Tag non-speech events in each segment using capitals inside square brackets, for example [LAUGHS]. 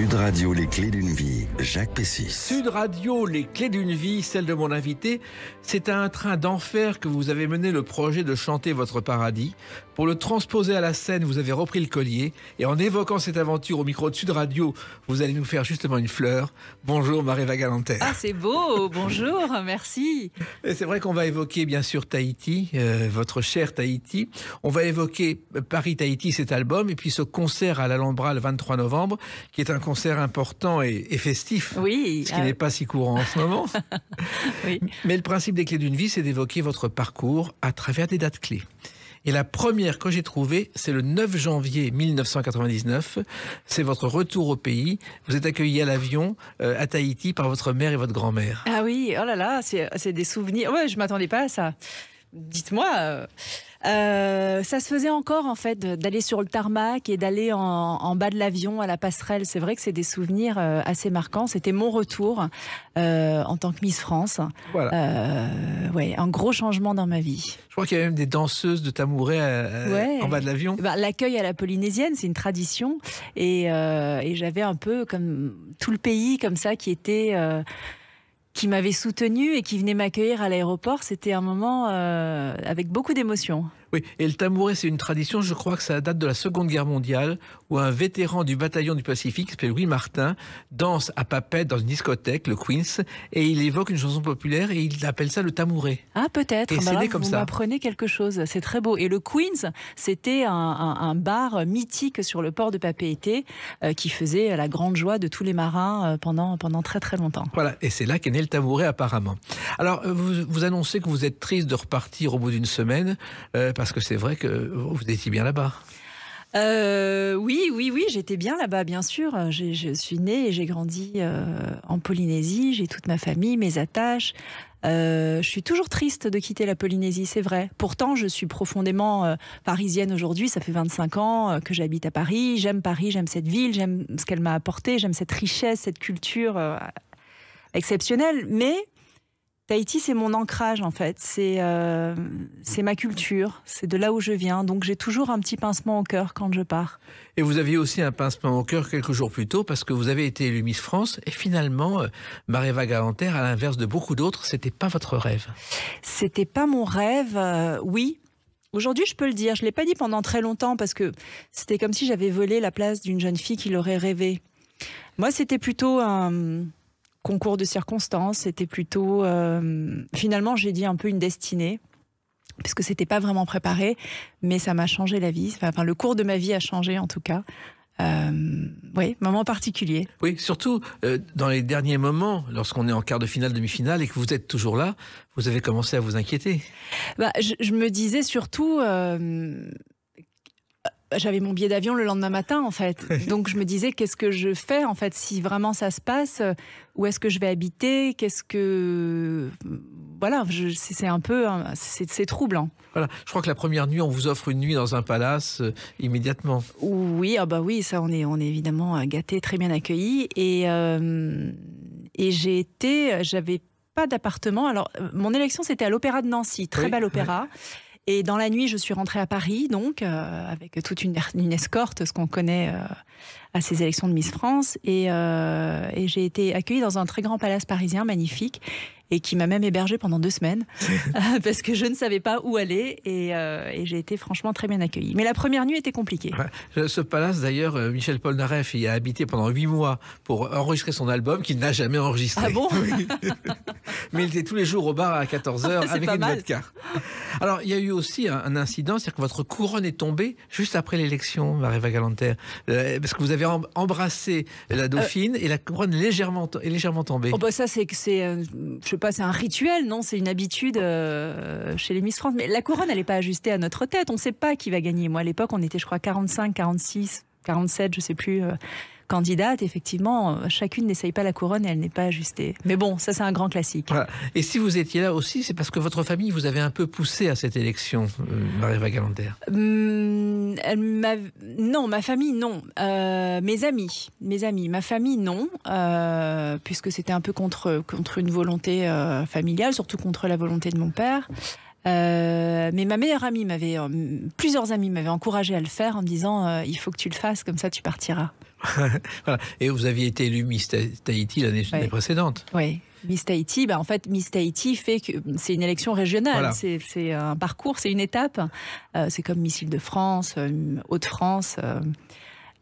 Sud Radio, les clés d'une vie, Jacques Pessis. Sud Radio, les clés d'une vie, celle de mon invité. C'est à un train d'enfer que vous avez mené le projet de chanter votre paradis. Pour le transposer à la scène, vous avez repris le collier. Et en évoquant cette aventure au micro de Sud Radio, vous allez nous faire justement une fleur. Bonjour Maréva Vagalante. Ah, c'est beau. Bonjour. merci. Et c'est vrai qu'on va évoquer bien sûr Tahiti, euh, votre cher Tahiti. On va évoquer Paris-Tahiti, cet album, et puis ce concert à l'Alhambra le 23 novembre, qui est un concert important et, festif. Oui. Ce qui n'est pas si courant en ce moment. [LAUGHS] Mais le principe des clés d'une vie, c'est d'évoquer votre parcours à travers des dates clés. Et la première que j'ai trouvée, c'est le 9 janvier 1999. C'est votre retour au pays. Vous êtes accueilli à l'avion euh, à Tahiti par votre mère et votre grand-mère. Ah oui, oh là là, c'est des souvenirs. Ouais, je m'attendais pas à ça. Dites-moi. Euh, euh, ça se faisait encore en fait d'aller sur le tarmac et d'aller en, bas de l'avion à la passerelle. C'est vrai que c'est des souvenirs euh, assez marquants. C'était mon retour euh, en tant que Miss France. Voilà. ouais, un gros changement dans ma vie. Je crois qu'il y a même des danseuses de Tamouret en bas de l'avion. Bah, l'accueil à la polynésienne, c'est une tradition. Et, j'avais un peu comme tout le pays comme ça qui était qui m'avait soutenu et qui venait m'accueillir à l'aéroport, c'était un moment avec beaucoup d'émotion. Oui, et le tamouret, c'est une tradition, je crois que ça date de la Seconde Guerre mondiale, où un vétéran du bataillon du Pacifique, s'appelle Louis Martin, danse à papette dans une discothèque, le Queens, et il évoque une chanson populaire et il appelle ça le tamouret. Ah, peut-être. Bah vous ça. quelque chose, c'est très beau. Et le Queens, c'était un, bar mythique sur le port de Papeete euh, qui faisait la grande joie de tous les marins euh, pendant, pendant très très longtemps. Voilà, et c'est là qu'est né le tamouret, apparemment. Alors, euh, vous, annoncez que vous êtes triste de repartir au bout d'une semaine parce que c'est vrai que vous étiez bien là-bas. Euh, oui, oui, oui, j'étais bien là-bas, bien sûr. Je, suis née et j'ai grandi euh, en Polynésie. J'ai toute ma famille, mes attaches. Euh, je suis toujours triste de quitter la Polynésie, c'est vrai. Pourtant, je suis profondément parisienne aujourd'hui. Ça fait 25 ans que j'habite à Paris. J'aime Paris, j'aime cette ville, j'aime ce qu'elle m'a apporté, j'aime cette richesse, cette culture exceptionnelle. Mais Tahiti, c'est mon ancrage en fait, euh, c'est ma culture, c'est de là où je viens, donc j'ai toujours un petit pincement au cœur quand je pars. Et vous aviez aussi un pincement au cœur quelques jours plus tôt parce que vous avez été élue Miss France et finalement, euh, Maréva Galanter, à l'inverse de beaucoup d'autres, c'était pas votre rêve. C'était pas mon rêve, euh, oui, Aujourd'hui, je peux le dire. Je ne l'ai pas dit pendant très longtemps parce que c'était comme si j'avais volé la place d'une jeune fille qui l'aurait rêvé. Moi, c'était plutôt un, concours de circonstances, c'était plutôt euh, finalement j'ai dit un peu une destinée parce que c'était pas vraiment préparé, mais ça m'a changé la vie. Enfin, le cours de ma vie a changé en tout cas. Euh, oui, moment particulier. Oui, surtout euh, dans les derniers moments, lorsqu'on est en quart de finale, demi-finale et que vous êtes toujours là, vous avez commencé à vous inquiéter. Bah, je, me disais surtout, j'avais mon billet d'avion le lendemain matin en fait. Donc je me disais qu'est-ce que je fais en fait si vraiment ça se passe euh, Où est-ce que je vais habiter Qu'est-ce que voilà, c'est un peu euh, c'est troublant. Hein. Voilà, je crois que la première nuit on vous offre une nuit dans un palace euh, immédiatement. Oui, ah bah oui, ça on est on est évidemment gâté, très bien accueilli et et j'ai été j'avais pas d'appartement. Alors mon élection c'était à l'Opéra de Nancy, très bel opéra. Et dans la nuit, je suis rentrée à Paris, donc, euh, avec toute une, escorte, ce qu'on connaît euh, à ces élections de Miss France. Et, euh, et j'ai été accueillie dans un très grand palace parisien, magnifique et qui m'a même hébergée pendant deux semaines [LAUGHS] euh, parce que je ne savais pas où aller euh, et, j'ai été franchement très bien accueillie. Mais la première nuit était compliquée. Euh, ce palace, d'ailleurs, Michel Polnareff y a habité pendant huit mois pour enregistrer son album qu'il n'a jamais enregistré. Ah bon [LAUGHS] Mais il était tous les jours au bar à 14h [LAUGHS] avec une vodka. Alors, il y a eu aussi un, incident, c'est-à-dire que votre couronne est tombée juste après l'élection, marie Galanter, parce que vous avez embrassé la dauphine et la couronne légèrement, est légèrement tombée. Oh, bah ça, c'est que c'est c'est un rituel, non C'est une habitude euh, chez les Miss France. Mais la couronne, elle n'est pas ajustée à notre tête. On ne sait pas qui va gagner. Moi, à l'époque, on était, je crois, 45, 46, 47, je ne sais plus. Euh, candidates, effectivement, euh, chacune n'essaye pas la couronne et elle n'est pas ajustée. Mais bon, ça c'est un grand classique. Et si vous étiez là aussi, c'est parce que votre famille vous avait un peu poussé à cette élection, Marie Vagalanter. Non, ma famille, non. Euh, mes amis, mes amis, ma famille, non, euh, puisque c'était un peu contre, contre une volonté euh, familiale, surtout contre la volonté de mon père. mais ma meilleure amie m'avait, plusieurs amis m'avaient encouragé à le faire en me disant il faut que tu le fasses, comme ça tu partiras. [LAUGHS] Et vous aviez été élu Miss Tahiti l'année précédente. Oui. Miss Tahiti, bah, en fait, Miss Tahiti fait que c'est une élection régionale, c'est un parcours, c'est une étape. Euh, c'est comme Miss de france euh, Haute-France. Euh.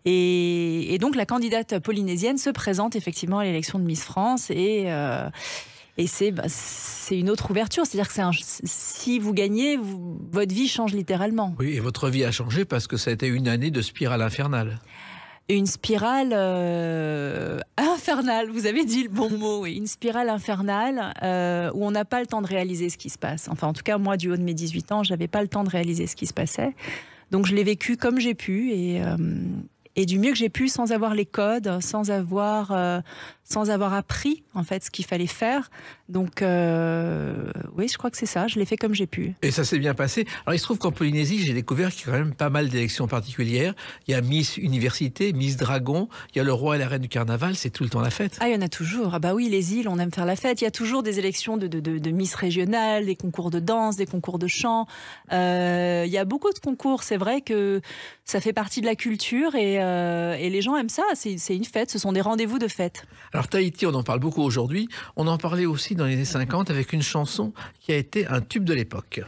et, donc la candidate polynésienne se présente effectivement à l'élection de Miss France et. et bah, c'est une autre ouverture. C'est-à-dire que si vous gagnez, votre vie change littéralement. Oui, et votre vie a changé parce que ça a été une année de spirale infernale une spirale euh, infernale, vous avez dit le bon mot, une spirale infernale euh, où on n'a pas le temps de réaliser ce qui se passe. Enfin, en tout cas, moi, du haut de mes 18 ans, je n'avais pas le temps de réaliser ce qui se passait. Donc, je l'ai vécu comme j'ai pu et euh, du mieux que j'ai pu sans avoir les codes, sans avoir sans avoir appris en fait ce qu'il fallait faire. Donc euh, oui, je crois que c'est ça. Je l'ai fait comme j'ai pu. Et ça s'est bien passé. Alors il se trouve qu'en Polynésie, j'ai découvert qu'il y a quand même pas mal d'élections particulières. Il y a Miss Université, Miss Dragon, il y a le roi et la reine du carnaval. C'est tout le temps la fête. Ah, il y en a toujours. Ah bah oui, les îles, on aime faire la fête. Il y a toujours des élections de, Miss régionale, des concours de danse, des concours de chant. Euh, il y a beaucoup de concours. C'est vrai que ça fait partie de la culture et, euh, les gens aiment ça. C'est une fête. Ce sont des rendez-vous de fête. Alors Tahiti, on en parle beaucoup aujourd'hui. On en parlait aussi dans les années 50 avec une chanson qui a été un tube de l'époque.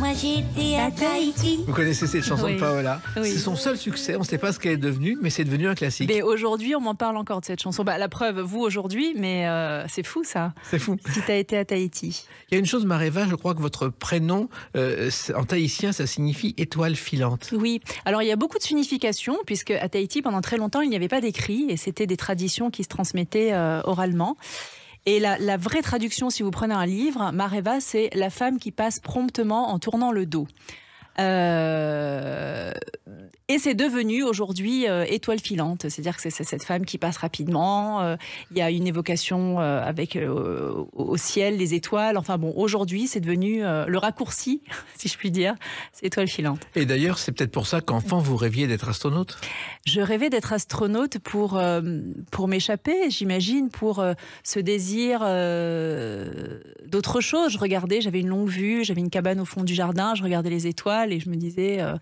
Moi j'étais à Tahiti. Vous connaissez cette chanson de Paola C'est son seul succès. On ne sait pas ce qu'elle est devenue, mais c'est devenu un classique. Mais aujourd'hui, on m'en parle encore de cette chanson. Bah, la preuve, vous aujourd'hui, mais euh, c'est fou ça. C'est fou. Si as été à Tahiti. Il y a une chose, Mareva, je crois que votre prénom euh, en tahitien, ça signifie étoile filante. Oui. Alors il y a beaucoup de significations, puisque à Tahiti, pendant très longtemps, il n'y avait pas d'écrit et c'était des traditions qui se transmettaient euh, oralement. Et la, vraie traduction, si vous prenez un livre, Mareva, c'est la femme qui passe promptement en tournant le dos. Euh, et c'est devenu aujourd'hui euh, étoile filante, c'est-à-dire que c'est cette femme qui passe rapidement. Euh, il y a une évocation avec au ciel, les étoiles. Enfin bon, aujourd'hui c'est devenu le raccourci, [LAUGHS] si je puis dire, c'est étoile filante. Et d'ailleurs, c'est peut-être pour ça qu'enfant vous rêviez d'être astronaute. Je rêvais d'être astronaute pour pour m'échapper, j'imagine, pour ce désir d'autre chose. Je regardais, j'avais une longue vue, j'avais une cabane au fond du jardin, je regardais les étoiles et je me disais euh,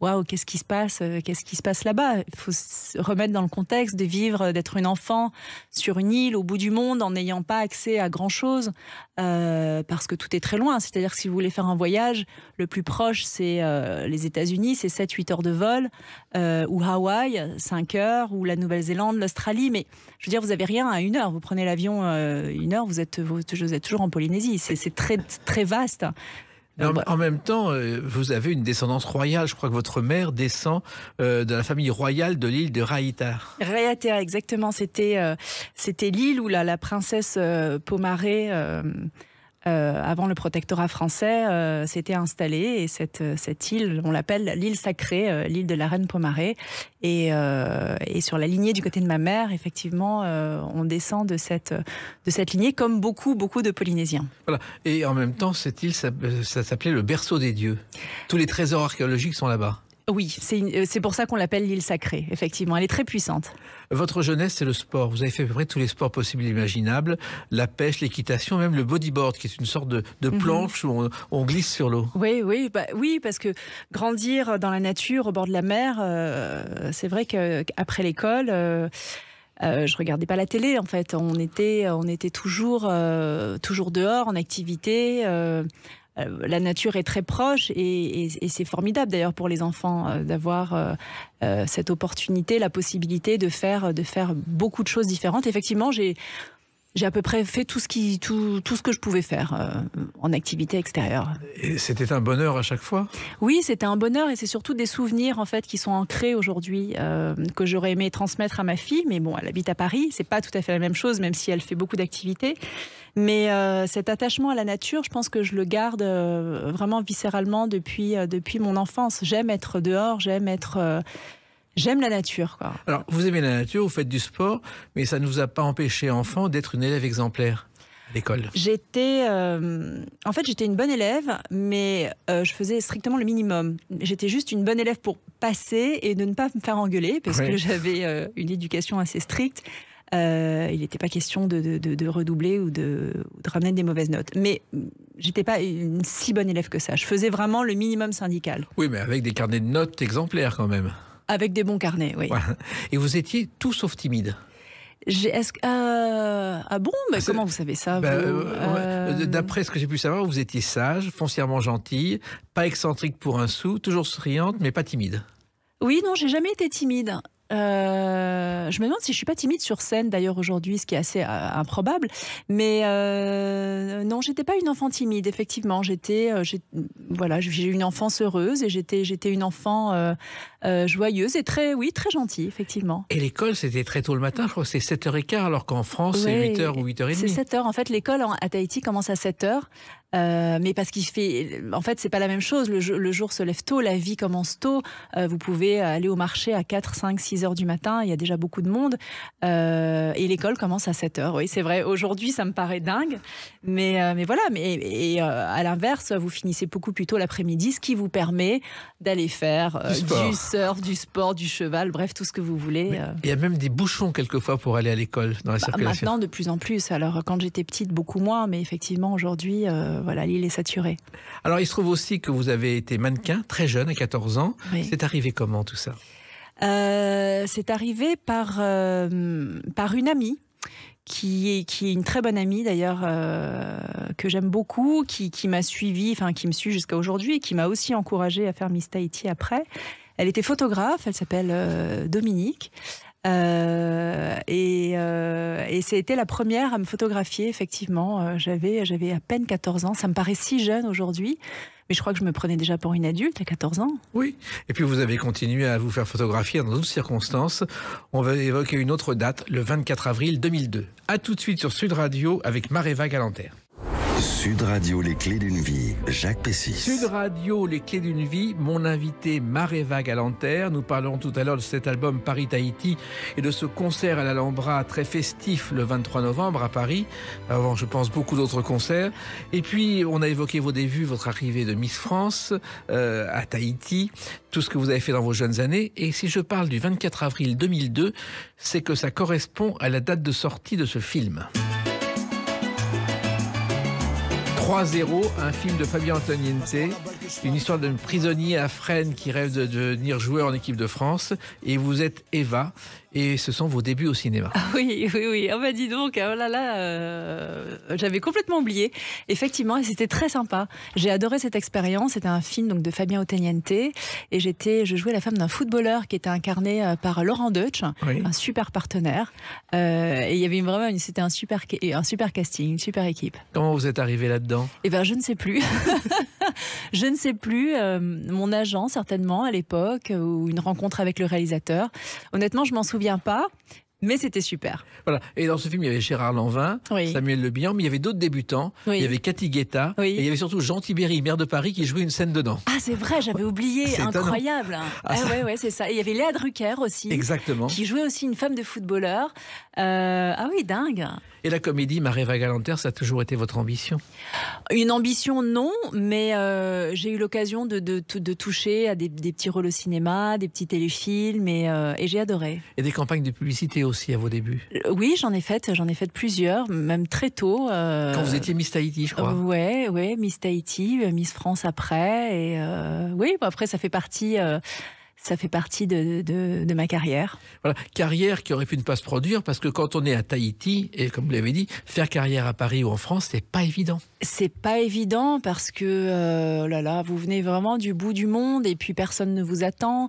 waouh, qu'est-ce qui se passe euh, Qu'est-ce qui se passe là-bas Il faut se remettre dans le contexte de vivre, d'être une enfant sur une île au bout du monde en n'ayant pas accès à grand-chose euh, parce que tout est très loin. C'est-à-dire que si vous voulez faire un voyage, le plus proche, c'est les États-Unis, c'est 7-8 heures de vol, ou Hawaï, 5 heures, ou la Nouvelle-Zélande, l'Australie. Mais je veux dire, vous n'avez rien à une heure. Vous prenez l'avion une heure, vous êtes, êtes toujours en Polynésie. C'est très, très vaste. En, même temps, euh, vous avez une descendance royale. Je crois que votre mère descend euh, de la famille royale de l'île de Raïtar. Raïtar, exactement. Euh, c'était l'île où la, la princesse Pomaré euh, avant le protectorat français, euh, s'était installée. Et euh, cette, île, on l'appelle l'île sacrée, l'île de la Reine Pomarée. Et, sur la lignée du côté de ma mère, effectivement, on descend de cette, de cette lignée, comme beaucoup, beaucoup de Polynésiens. Voilà. Et en même temps, cette île, ça s'appelait le berceau des dieux. Tous les trésors archéologiques sont là-bas. Oui, euh, c'est pour ça qu'on l'appelle l'île sacrée, effectivement. Elle est très puissante. Votre jeunesse, c'est le sport. Vous avez fait à peu près tous les sports possibles et imaginables. La pêche, l'équitation, même le bodyboard, qui est une sorte de, mhm. planche où on, glisse sur l'eau. Oui, oui, bah, oui, parce que grandir dans la nature, au bord de la mer, euh, c'est vrai qu'après l'école... Euh, ne euh, je regardais pas la télé en fait. On était, on était toujours, toujours dehors en activité. Euh, la nature est très proche et, c'est formidable d'ailleurs pour les enfants euh, d'avoir euh, cette opportunité, la possibilité de faire, de faire beaucoup de choses différentes. Effectivement, j'ai j'ai à peu près fait tout ce, qui, tout, tout ce que je pouvais faire euh, en activité extérieure. Et c'était un bonheur à chaque fois Oui, c'était un bonheur et c'est surtout des souvenirs en fait qui sont ancrés aujourd'hui euh, que j'aurais aimé transmettre à ma fille. Mais bon, elle habite à Paris, c'est pas tout à fait la même chose, même si elle fait beaucoup d'activités. Mais euh, cet attachement à la nature, je pense que je le garde euh, vraiment viscéralement depuis, euh, depuis mon enfance. J'aime être dehors, j'aime être j'aime la nature. Quoi. Alors, vous aimez la nature, vous faites du sport, mais ça ne vous a pas empêché, enfant, d'être une élève exemplaire à l'école J'étais. Euh, en fait, j'étais une bonne élève, mais euh, je faisais strictement le minimum. J'étais juste une bonne élève pour passer et de ne pas me faire engueuler, parce que [LAUGHS] j'avais euh, une éducation assez stricte. il n'était pas question de, de redoubler ou de, ramener des mauvaises notes. Mais mm, j'étais pas une si bonne élève que ça. Je faisais vraiment le minimum syndical. Oui, mais avec des carnets de notes exemplaires quand même. Avec des bons carnets, oui. Et vous étiez tout sauf timide. Euh, ah bon Mais comment vous savez ça bah, euh, euh, D'après ce que j'ai pu savoir, vous étiez sage, foncièrement gentille, pas excentrique pour un sou, toujours souriante, mais pas timide. Oui, non, j'ai jamais été timide. Euh, je me demande si je suis pas timide sur scène d'ailleurs aujourd'hui, ce qui est assez euh, improbable. Mais euh, non, j'étais pas une enfant timide. Effectivement, j'étais, euh, voilà, j'ai eu une enfance heureuse et j'étais, j'étais une enfant joyeuse et très, oui, très gentille, effectivement. Et l'école, c'était très tôt le matin. Je crois c'est 7h15, alors qu'en France, c'est 8h ou 8h30. C'est 7h. En fait, l'école à Tahiti commence à 7h. Euh, mais parce qu'il fait, en fait, c'est pas la même chose. Le, jour se lève tôt, la vie commence tôt. Euh, vous pouvez aller au marché à 4, 5, 6 heures du matin. Il y a déjà beaucoup de monde. Euh, et l'école commence à 7 heures. Oui, c'est vrai. Aujourd'hui, ça me paraît dingue. Mais, mais voilà. Mais, et à l'inverse, vous finissez beaucoup plus tôt l'après-midi, ce qui vous permet d'aller faire du, surf, du sport, du cheval, bref, tout ce que vous voulez. il y a même des bouchons quelquefois pour aller à l'école dans la bah, Maintenant, de plus en plus. Alors, quand j'étais petite, beaucoup moins. Mais effectivement, aujourd'hui, voilà, l'île est saturée. Alors, il se trouve aussi que vous avez été mannequin très jeune, à 14 ans. C'est arrivé comment tout ça euh, C'est arrivé par, euh, par une amie qui est, qui est une très bonne amie d'ailleurs, euh, que j'aime beaucoup, qui, m'a suivie, enfin qui me suit jusqu'à aujourd'hui et qui m'a aussi encouragée à faire Miss Tahiti après. Elle était photographe, elle s'appelle Dominique. Euh, euh, et, c'était la première à me photographier, effectivement. Euh, j'avais, j'avais à peine 14 ans. Ça me paraît si jeune aujourd'hui. Mais je crois que je me prenais déjà pour une adulte à 14 ans. Oui. Et puis vous avez continué à vous faire photographier dans d'autres circonstances. On va évoquer une autre date, le 24 avril 2002. À tout de suite sur Sud Radio avec Mareva Galanter Sud Radio, les clés d'une vie, Jacques Pessis. Sud Radio, les clés d'une vie, mon invité Maréva Galanter. Nous parlons tout à l'heure de cet album Paris-Tahiti et de ce concert à l'Alhambra très festif le 23 novembre à Paris, avant, je pense, beaucoup d'autres concerts. Et puis, on a évoqué vos débuts, votre arrivée de Miss France euh, à Tahiti, tout ce que vous avez fait dans vos jeunes années. Et si je parle du 24 avril 2002, c'est que ça correspond à la date de sortie de ce film. 3-0, un film de Fabien Antoniente, une histoire d'un prisonnier à Fresnes qui rêve de devenir joueur en équipe de France. Et vous êtes Eva, et ce sont vos débuts au cinéma. Ah oui, oui, oui. On ah m'a bah, dis donc, ah oh là là, euh, j'avais complètement oublié. Effectivement, et c'était très sympa. J'ai adoré cette expérience. C'était un film donc de Fabien Oteniente et j'étais, je jouais la femme d'un footballeur qui était incarné euh, par Laurent Deutsch, un super partenaire. Euh, et il y avait vraiment, c'était un super, un super casting, une super équipe. Comment vous êtes arrivé là-dedans et Eh bien, je ne sais plus. [LAUGHS] je ne sais plus. Euh, mon agent, certainement, à l'époque, euh, ou une rencontre avec le réalisateur. Honnêtement, je m'en souviens pas. Mais c'était super. Voilà. Et dans ce film, il y avait Gérard Lanvin, Samuel Le Bihan, mais il y avait d'autres débutants. Il y avait Cathy Guetta. il y avait surtout Jean Tibéry, maire de Paris, qui jouait une scène dedans. Ah, c'est vrai, j'avais oublié. Incroyable. Ah, ah oui ouais, c'est ça. Et il y avait Léa Drucker aussi. Exactement. Qui jouait aussi une femme de footballeur. Euh, ah oui, dingue. Et la comédie, Maréva Galanter, ça a toujours été votre ambition Une ambition, non, mais euh, j'ai eu l'occasion de, toucher à des, petits rôles au cinéma, des petits téléfilms, euh, et, j'ai adoré. Et des campagnes de publicité aussi à vos débuts euh, Oui, j'en ai fait, j'en ai fait plusieurs, même très tôt. Quand vous étiez Miss Tahiti, je crois. Oui, ouais, Miss Tahiti, Miss France après, et oui, après ça fait partie ça fait partie de, de, ma carrière. Voilà, carrière qui aurait pu ne pas se produire parce que quand on est à Tahiti, et comme vous l'avez dit, faire carrière à Paris ou en France, c'est pas évident. C'est pas évident parce que euh, oh là là, vous venez vraiment du bout du monde et puis personne ne vous attend.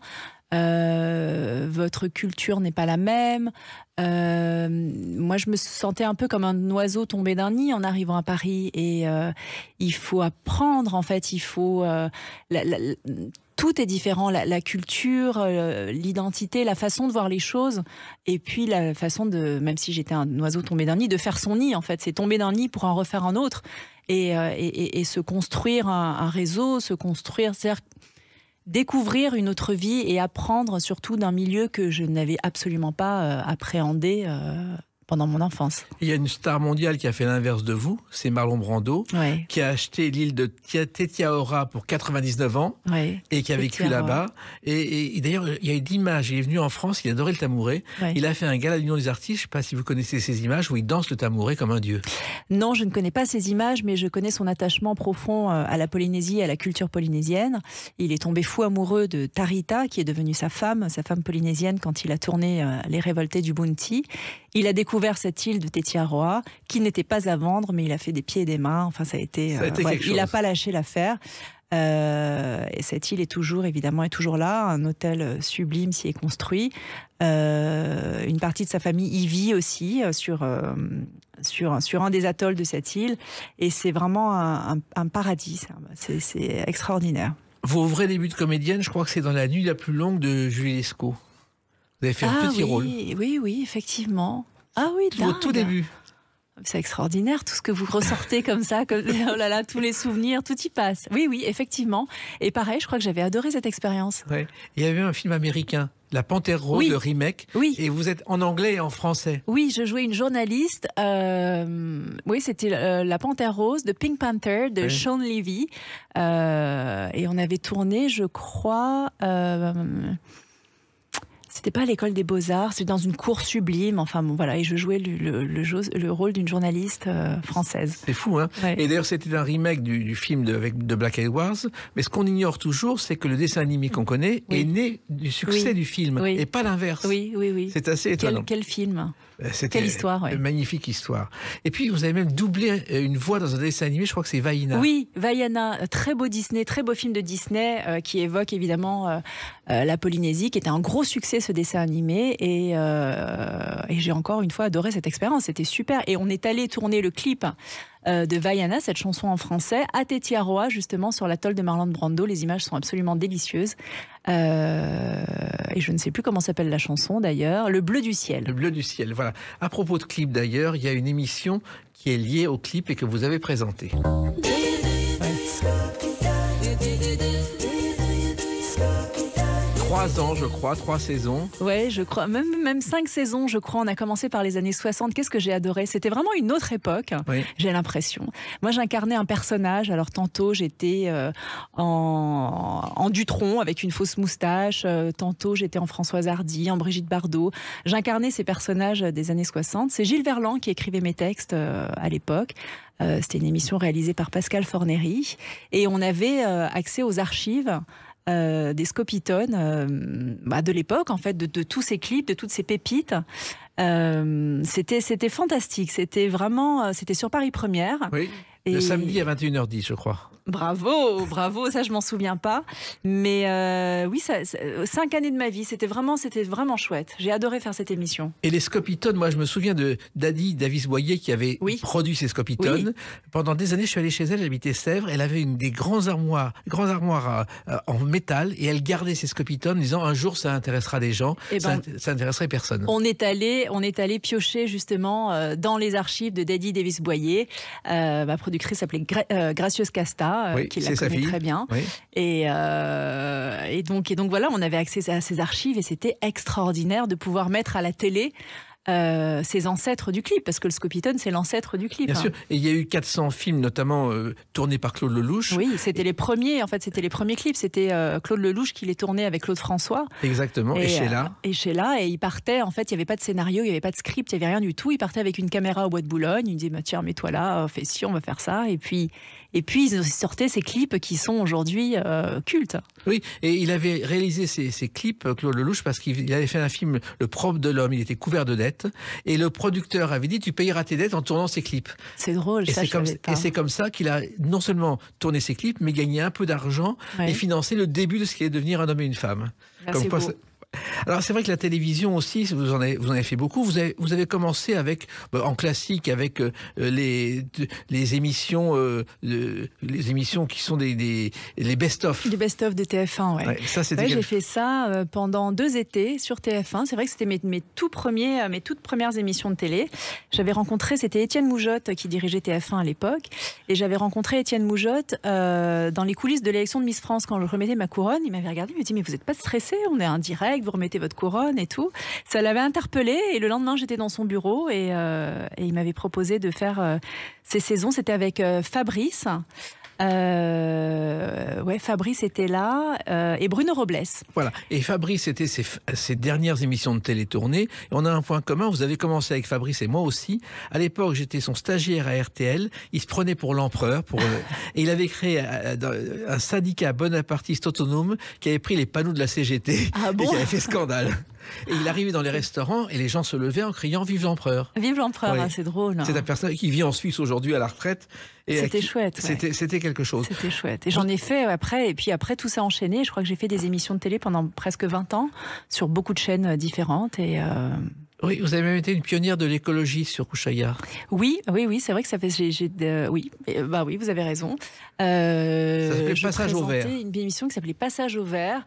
Euh, votre culture n'est pas la même. Euh, moi, je me sentais un peu comme un oiseau tombé d'un nid en arrivant à Paris. Et il faut apprendre, en fait, il faut tout est différent, la, culture, euh, l'identité, la façon de voir les choses, et puis la façon de, même si j'étais un oiseau tombé d'un nid, de faire son nid en fait, c'est tomber d'un nid pour en refaire un autre, et, euh, se construire un, réseau, se construire, c'est-à-dire découvrir une autre vie et apprendre surtout d'un milieu que je n'avais absolument pas euh, appréhendé pendant mon enfance. Il y a une star mondiale qui a fait l'inverse de vous, c'est Marlon Brando, qui a acheté l'île de Tetiaora pour 99 ans et qui a vécu là-bas. Et, d'ailleurs, il y a eu d'image. Il est venu en France, il adorait le tamouret. Il a fait un gala d'union des artistes. Je ne sais pas si vous connaissez ces images où il danse le tamouret comme un dieu. Non, je ne connais pas ces images, mais je connais son attachement profond euh, à la Polynésie, à la culture polynésienne. Il est tombé fou amoureux de Tarita, qui est devenue sa femme, sa femme polynésienne, quand il a tourné euh, Les Révoltés du Bounty. Il a découvert cette île de Tétiaroa, qui n'était pas à vendre, mais il a fait des pieds et des mains. Enfin, ça a été. Ça a euh, il n'a pas lâché l'affaire. Euh, et cette île est toujours, évidemment, est toujours là. Un hôtel euh, sublime s'y est construit. une partie de sa famille y vit aussi sur, sur, sur un des atolls de cette île. Et c'est vraiment un, paradis. C'est extraordinaire. Vos vrais débuts de comédienne, je crois que c'est dans La nuit la plus longue de Julie Lescaut. Vous avez fait un ah petit oui, rôle. Oui, oui, effectivement. Ah oui, au tout début. C'est extraordinaire, tout ce que vous ressortez comme ça, [LAUGHS] oh là là, tous les souvenirs, tout y passe. Oui, oui, effectivement. Et pareil, je crois que j'avais adoré cette expérience. Il y avait un film américain la Panthère Rose, le remake. Oui. Et vous êtes en anglais et en français. Oui, je jouais une journaliste. Euh, oui, c'était euh, La Panthère Rose de Pink Panther de Sean Levy. Euh, et on avait tourné, je crois, c'était pas à l'école des beaux-arts, c'était dans une cour sublime. Enfin bon, voilà, et je jouais le, le, rôle d'une journaliste euh, française. C'est fou, hein Et d'ailleurs, c'était un remake du, film de, avec, de Black Edwards. Mais ce qu'on ignore toujours, c'est que le dessin animé qu'on connaît est né du succès du film et pas l'inverse. Oui, oui, oui. C'est assez étonnant. quel film euh, c'était histoire, Une magnifique histoire. Et puis, vous avez même doublé euh, une voix dans un dessin animé, je crois que c'est Vaiana. Oui, Vaiana, euh, très beau Disney, très beau film de Disney qui évoque évidemment la Polynésie, qui était un gros succès ce dessin animé. Et, et j'ai encore une fois adoré cette expérience, c'était super. Et on est allé tourner le clip hein, euh, de Vaiana, cette chanson en français, à Tétiaroa, justement, sur l'atoll de Marlon Brando. Les images sont absolument délicieuses. Euh, et je ne sais plus comment s'appelle la chanson d'ailleurs, Le Bleu du Ciel. Le Bleu du Ciel, voilà. À propos de clip d'ailleurs, il y a une émission qui est liée au clip et que vous avez présenté. Trois ans, je crois, trois saisons. Ouais, je crois, même, même cinq saisons, je crois. On a commencé par les années 60. Qu'est-ce que j'ai adoré C'était vraiment une autre époque, j'ai l'impression. Moi, j'incarnais un personnage. Alors, tantôt, j'étais euh, en, en Dutron avec une fausse moustache. Euh, tantôt, j'étais en Françoise Hardy, en Brigitte Bardot. J'incarnais ces personnages des années 60. C'est Gilles Verland qui écrivait mes textes euh, à l'époque. C'était une émission réalisée par Pascal Forneri. Et on avait accès aux archives euh, des scopitones euh, bah, de l'époque, en fait, de, tous ces clips, de toutes ces pépites. Euh, c'était, c'était fantastique. C'était vraiment, c'était sur Paris Première. Oui. Le samedi à 21h10, je crois. Bravo, bravo, ça je m'en souviens pas. Mais euh, oui, ça, cinq années de ma vie, c'était vraiment, vraiment chouette. J'ai adoré faire cette émission. Et les Scopitones, moi je me souviens de Daddy Davis Boyer qui avait produit ces Scopitones. Pendant des années, je suis allé chez elle, j'habitais Sèvres, elle avait une des grands armoires, grands armoires euh, en métal et elle gardait ses Scopitones en disant un jour ça intéressera des gens, eh ben, ça, intéresserait personne. On est allé, on est allé piocher justement euh, dans les archives de Daddy Davis Boyer. ma productrice s'appelait Gracieuse Casta. Euh, qui la connaît très bien. Euh, et, donc, et donc voilà, on avait accès à ses archives et c'était extraordinaire de pouvoir mettre à la télé euh, ses ancêtres du clip, parce que le Scopitone, c'est l'ancêtre du clip. Bien hein. sûr. Et il y a eu 400 films, notamment tournés par Claude Lelouch. Oui, c'était les premiers, en fait, c'était les premiers clips. C'était Claude Lelouch qui les tournait avec Claude François. Exactement, et, Sheila. et Sheila, et il partait, en fait, il n'y avait pas de scénario, il n'y avait pas de script, il n'y avait rien du tout. Il partait avec une caméra au bois de Boulogne, il disait, bah, tiens, mets-toi là, fais ci, on va faire ça. Et puis, et puis, il sortaient ces clips qui sont aujourd'hui euh, cultes. Oui, et il avait réalisé ces, clips, Claude Lelouch, parce qu'il avait fait un film, Le propre de l'homme. Il était couvert de dettes. Et le producteur avait dit, tu payeras tes dettes en tournant ces clips. C'est drôle, et ça, c'est comme, Et c'est comme ça qu'il a non seulement tourné ses clips, mais gagné un peu d'argent et financé le début de ce qui allait devenir un homme et une femme. Alors c'est vrai que la télévision aussi, vous en avez, vous en avez fait beaucoup. Vous avez, commencé avec bah, en classique avec euh, les les émissions euh, les émissions qui sont des, les best-of. Les best-of de TF1, ouais. ça j'ai fait ça euh, pendant deux étés sur TF1. C'est vrai que c'était mes, tout premiers mes toutes premières émissions de télé. J'avais rencontré c'était Étienne Moujotte qui dirigeait TF1 à l'époque et j'avais rencontré Étienne Moujotte dans les coulisses de l'élection de Miss France quand je remettais ma couronne. Il m'avait regardé, il m'a dit mais vous n'êtes pas stressé On est en direct vous remettez votre couronne et tout. Ça l'avait interpellé et le lendemain, j'étais dans son bureau et, euh, il m'avait proposé de faire ces euh, saisons. C'était avec euh, Fabrice. Euh, ouais, Fabrice était là euh, et Bruno Robles. Voilà. Et Fabrice était ses, dernières émissions de télétournée. Et on a un point commun. Vous avez commencé avec Fabrice et moi aussi. À l'époque, j'étais son stagiaire à RTL. Il se prenait pour l'empereur. Euh, [LAUGHS] et il avait créé un, syndicat bonapartiste autonome qui avait pris les panneaux de la CGT ah [LAUGHS] et qui avait fait scandale. Et il arrivait dans les restaurants et les gens se levaient en criant Vive l'empereur. Vive l'empereur, ah, c'est drôle. Hein. C'est un personnage qui vit en Suisse aujourd'hui à la retraite. C'était chouette. C'était quelque chose. C'était chouette. Et j'en ai fait après. Et puis après, tout ça enchaîné. Je crois que j'ai fait des émissions de télé pendant presque 20 ans sur beaucoup de chaînes euh, différentes. Et. Euh, oui, vous avez même été une pionnière de l'écologie sur Couchaillard. Oui, oui, oui, c'est vrai que ça fait. Euh, oui, euh, bah oui, vous avez raison. Euh, ça s'appelait Passage au vert. Une émission qui s'appelait Passage au vert,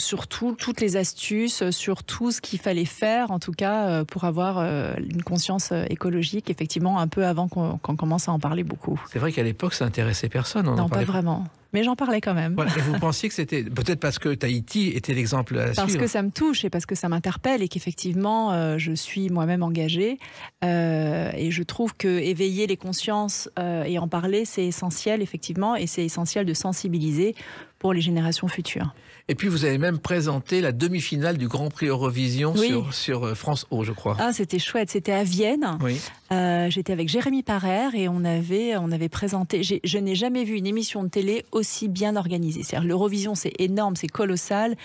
sur toutes les astuces, sur tout ce qu'il fallait faire, en tout cas, pour avoir une conscience écologique, effectivement, un peu avant qu'on commence à en parler beaucoup. C'est vrai qu'à l'époque, ça intéressait personne. non, pas vraiment mais j'en parlais quand même. vous pensiez que c'était peut-être parce que Tahiti était l'exemple à Parce que ça me touche et parce que ça m'interpelle et qu'effectivement, euh, je suis moi-même engagée. Euh, et je trouve que éveiller les consciences euh, et en parler, c'est essentiel, effectivement, et c'est essentiel de sensibiliser pour les générations futures. Et puis vous avez même présenté la demi-finale du Grand Prix Eurovision sur, sur, euh, France O, je crois. Ah, c'était chouette. C'était à Vienne. Oui. Euh, j'étais avec Jérémy Parer et on avait, on avait présenté. Je n'ai jamais vu une émission de télé aussi bien organisée. C'est-à-dire l'Eurovision, c'est énorme, c'est colossal.